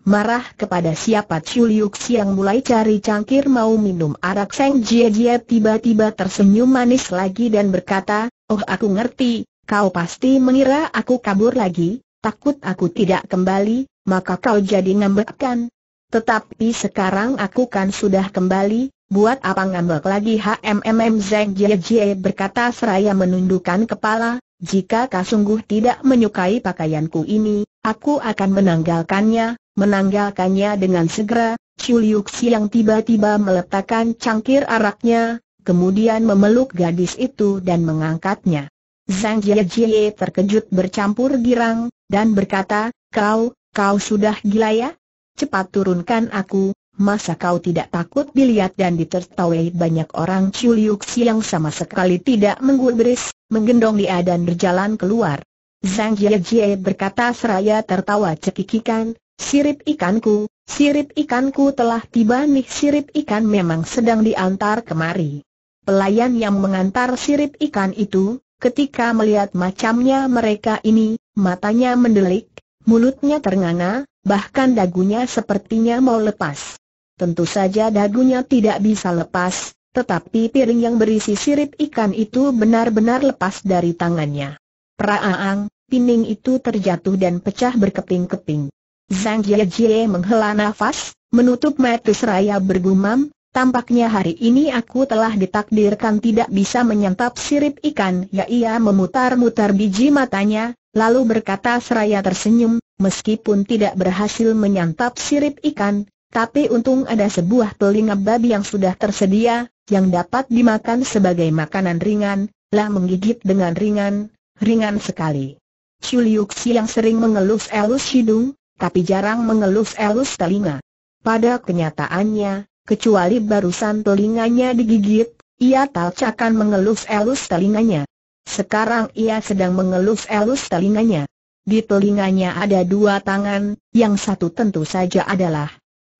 Speaker 1: Marah kepada siapa Chiu Liu Xi yang mulai cari cangkir mau minum arak Zhang Jie Jie tiba-tiba tersenyum manis lagi dan berkata, oh aku ngerti, kau pasti mengira aku kabur lagi, Takut aku tidak kembali, maka kau jadi ngambekkan. Tetapi sekarang aku kan sudah kembali, buat apa ngambek lagi HMMM Zeng Jie Jie berkata seraya menundukkan kepala, jika kau sungguh tidak menyukai pakaianku ini, aku akan menanggalkannya, menanggalkannya dengan segera, Chuliuk yang tiba-tiba meletakkan cangkir araknya, kemudian memeluk gadis itu dan mengangkatnya. Zhang Jie Jie terkejut bercampur girang, dan berkata, kau, kau sudah gila ya? Cepat turunkan aku, masa kau tidak takut dilihat dan ditertawai banyak orang Chuliuksi yang sama sekali tidak menggubris, menggendong dia dan berjalan keluar. Zhang Jiejie berkata seraya tertawa cekikikan, sirip ikanku, sirip ikanku telah tiba nih sirip ikan memang sedang diantar kemari. Pelayan yang mengantar sirip ikan itu, Ketika melihat macamnya mereka ini, matanya mendelik, mulutnya ternganga, bahkan dagunya sepertinya mau lepas. Tentu saja dagunya tidak bisa lepas, tetapi piring yang berisi sirip ikan itu benar-benar lepas dari tangannya. Praaang, pining itu terjatuh dan pecah berkeping-keping. Zhang Jie menghela nafas, menutup mata seraya bergumam, Tampaknya hari ini aku telah ditakdirkan tidak bisa menyantap sirip ikan Ya ia memutar-mutar biji matanya, lalu berkata seraya tersenyum Meskipun tidak berhasil menyantap sirip ikan, tapi untung ada sebuah telinga babi yang sudah tersedia, yang dapat dimakan sebagai makanan ringan, lah menggigit dengan ringan, ringan sekali. Chuliuksi yang sering mengelus-elus hidung, tapi jarang mengelus-elus telinga. Pada kenyataannya, kecuali barusan telinganya digigit, ia tak talcakan mengelus-elus telinganya. Sekarang ia sedang mengelus-elus telinganya. Di telinganya ada dua tangan, yang satu tentu saja adalah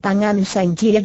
Speaker 1: tangan Seng Jie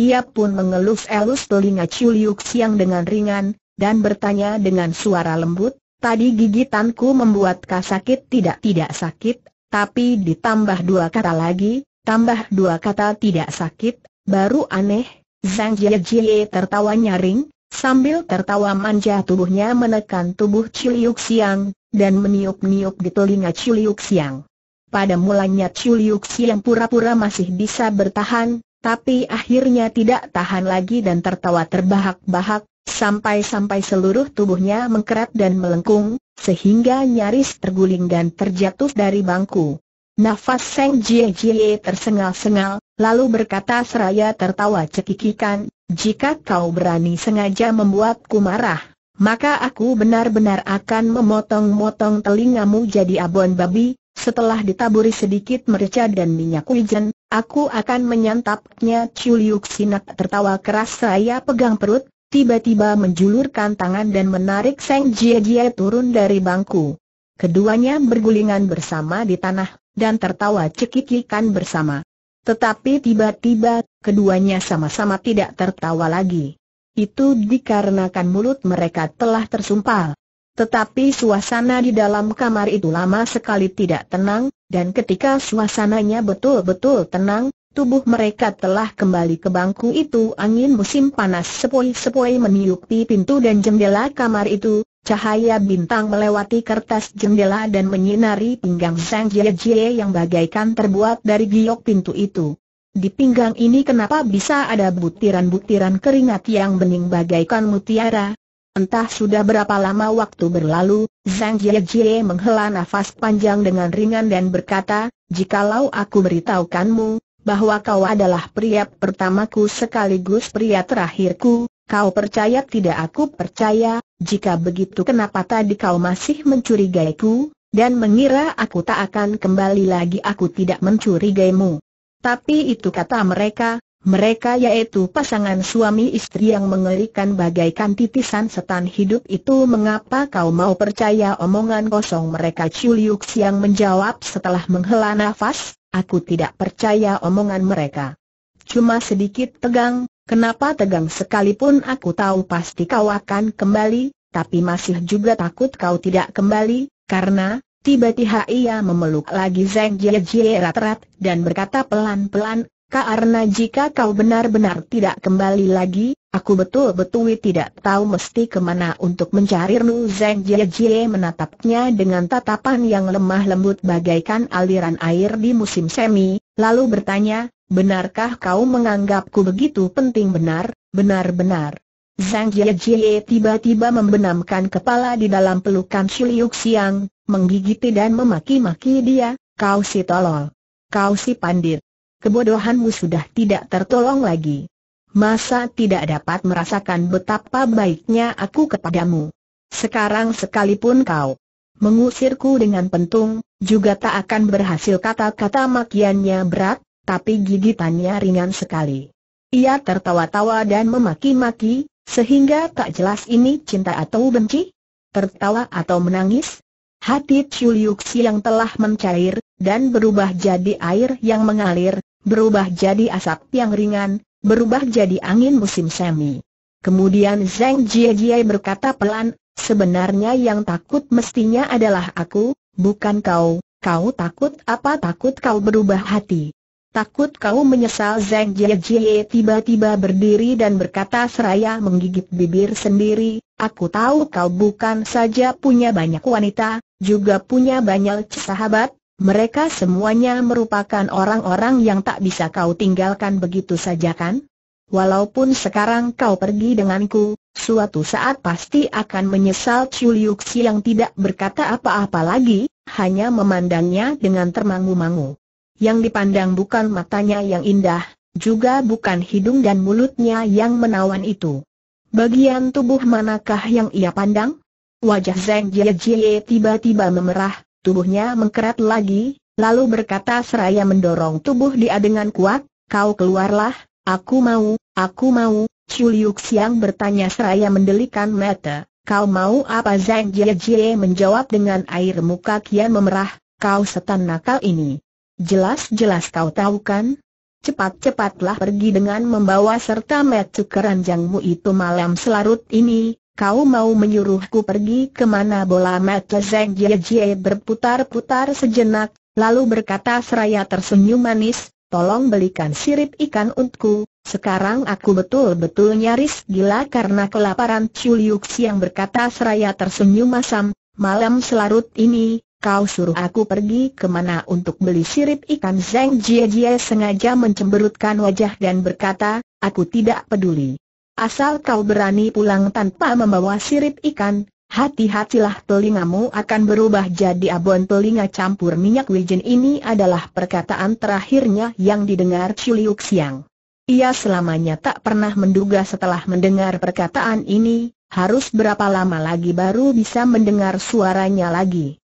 Speaker 1: Ia pun mengelus-elus telinga Chuliuk Siang dengan ringan, dan bertanya dengan suara lembut, tadi gigitanku membuat kau sakit tidak-tidak sakit, tapi ditambah dua kata lagi, tambah dua kata tidak sakit, Baru aneh, Zhang Jiejie tertawa nyaring, sambil tertawa manja tubuhnya menekan tubuh Ciliuk Siang, dan meniup-niup di telinga Ciliuk Siang. Pada mulanya Ciliuk Siang pura-pura masih bisa bertahan, tapi akhirnya tidak tahan lagi dan tertawa terbahak-bahak, sampai-sampai seluruh tubuhnya mengkerat dan melengkung, sehingga nyaris terguling dan terjatuh dari bangku. Nafas Seng Jie Jie tersengal-sengal, Lalu berkata seraya tertawa cekikikan, jika kau berani sengaja membuatku marah, maka aku benar-benar akan memotong-motong telingamu jadi abon babi, setelah ditaburi sedikit merica dan minyak wijen, aku akan menyantapnya Chuliuk Sinak tertawa keras saya pegang perut, tiba-tiba menjulurkan tangan dan menarik Seng Jie Jie turun dari bangku. Keduanya bergulingan bersama di tanah, dan tertawa cekikikan bersama. Tetapi tiba-tiba, keduanya sama-sama tidak tertawa lagi. Itu dikarenakan mulut mereka telah tersumpal. Tetapi suasana di dalam kamar itu lama sekali tidak tenang, dan ketika suasananya betul-betul tenang, tubuh mereka telah kembali ke bangku itu. Angin musim panas sepoi-sepoi meniup di pintu dan jendela kamar itu, Cahaya bintang melewati kertas jendela dan menyinari pinggang Sang Jie Jie yang bagaikan terbuat dari giok pintu itu. Di pinggang ini kenapa bisa ada butiran-butiran keringat yang bening bagaikan mutiara? Entah sudah berapa lama waktu berlalu, Zhang Jie Jie menghela nafas panjang dengan ringan dan berkata, Jikalau aku beritahukanmu, bahwa kau adalah pria pertamaku sekaligus pria terakhirku, kau percaya tidak aku percaya, jika begitu kenapa tadi kau masih mencurigai mencurigaiku, dan mengira aku tak akan kembali lagi aku tidak mencurigaimu. Tapi itu kata mereka, mereka yaitu pasangan suami istri yang mengerikan bagaikan titisan setan hidup itu mengapa kau mau percaya omongan kosong mereka Chuliuk yang menjawab setelah menghela nafas, aku tidak percaya omongan mereka. Cuma sedikit tegang, Kenapa tegang sekalipun aku tahu pasti kau akan kembali, tapi masih juga takut kau tidak kembali, karena, tiba-tiba ia memeluk lagi Zeng Jie Jie erat rat dan berkata pelan-pelan, karena jika kau benar-benar tidak kembali lagi, aku betul-betul tidak tahu mesti kemana untuk mencari Nu Zeng Jie Jie menatapnya dengan tatapan yang lemah lembut bagaikan aliran air di musim semi, lalu bertanya, benarkah kau menganggapku begitu penting benar, benar-benar? Zhang Jie tiba-tiba membenamkan kepala di dalam pelukan Shiliuk Siang, menggigiti dan memaki-maki dia, kau si tolol. Kau si pandir. Kebodohanmu sudah tidak tertolong lagi. Masa tidak dapat merasakan betapa baiknya aku kepadamu? Sekarang sekalipun kau Mengusirku dengan pentung, juga tak akan berhasil kata-kata makiannya berat, tapi gigitannya ringan sekali. Ia tertawa-tawa dan memaki-maki, sehingga tak jelas ini cinta atau benci, tertawa atau menangis. Hati Chuliuxi yang telah mencair, dan berubah jadi air yang mengalir, berubah jadi asap yang ringan, berubah jadi angin musim semi. Kemudian Zeng Jiejie berkata pelan, Sebenarnya yang takut mestinya adalah aku, bukan kau. Kau takut apa takut kau berubah hati? Takut kau menyesal Zeng Jie Jie tiba-tiba berdiri dan berkata seraya menggigit bibir sendiri, aku tahu kau bukan saja punya banyak wanita, juga punya banyak sahabat, mereka semuanya merupakan orang-orang yang tak bisa kau tinggalkan begitu saja kan? Walaupun sekarang kau pergi denganku, Suatu saat pasti akan menyesal Chu Liuxi yang tidak berkata apa-apa lagi, hanya memandangnya dengan termangu-mangu. Yang dipandang bukan matanya yang indah, juga bukan hidung dan mulutnya yang menawan itu. Bagian tubuh manakah yang ia pandang? Wajah Zeng Jie tiba-tiba memerah, tubuhnya mengkerat lagi, lalu berkata seraya mendorong tubuh dia dengan kuat, kau keluarlah, aku mau, aku mau, Chuliuk siang bertanya seraya mendelikan mata, kau mau apa Zhang Jie menjawab dengan air muka kian memerah, kau setan nakal ini. Jelas-jelas kau tahu kan? Cepat-cepatlah pergi dengan membawa serta metu keranjangmu itu malam selarut ini, kau mau menyuruhku pergi kemana bola mata Zhang Jie berputar-putar sejenak, lalu berkata seraya tersenyum manis, tolong belikan sirip ikan untukku, sekarang aku betul-betul nyaris gila karena kelaparan Chuliuk yang berkata seraya tersenyum masam, malam selarut ini, kau suruh aku pergi kemana untuk beli sirip ikan Zeng Jie Jie sengaja mencemberutkan wajah dan berkata, aku tidak peduli. Asal kau berani pulang tanpa membawa sirip ikan, Hati-hatilah telingamu akan berubah jadi abon telinga campur minyak wijen ini adalah perkataan terakhirnya yang didengar Chuliuk Siang. Ia selamanya tak pernah menduga setelah mendengar perkataan ini, harus berapa lama lagi baru bisa mendengar suaranya lagi.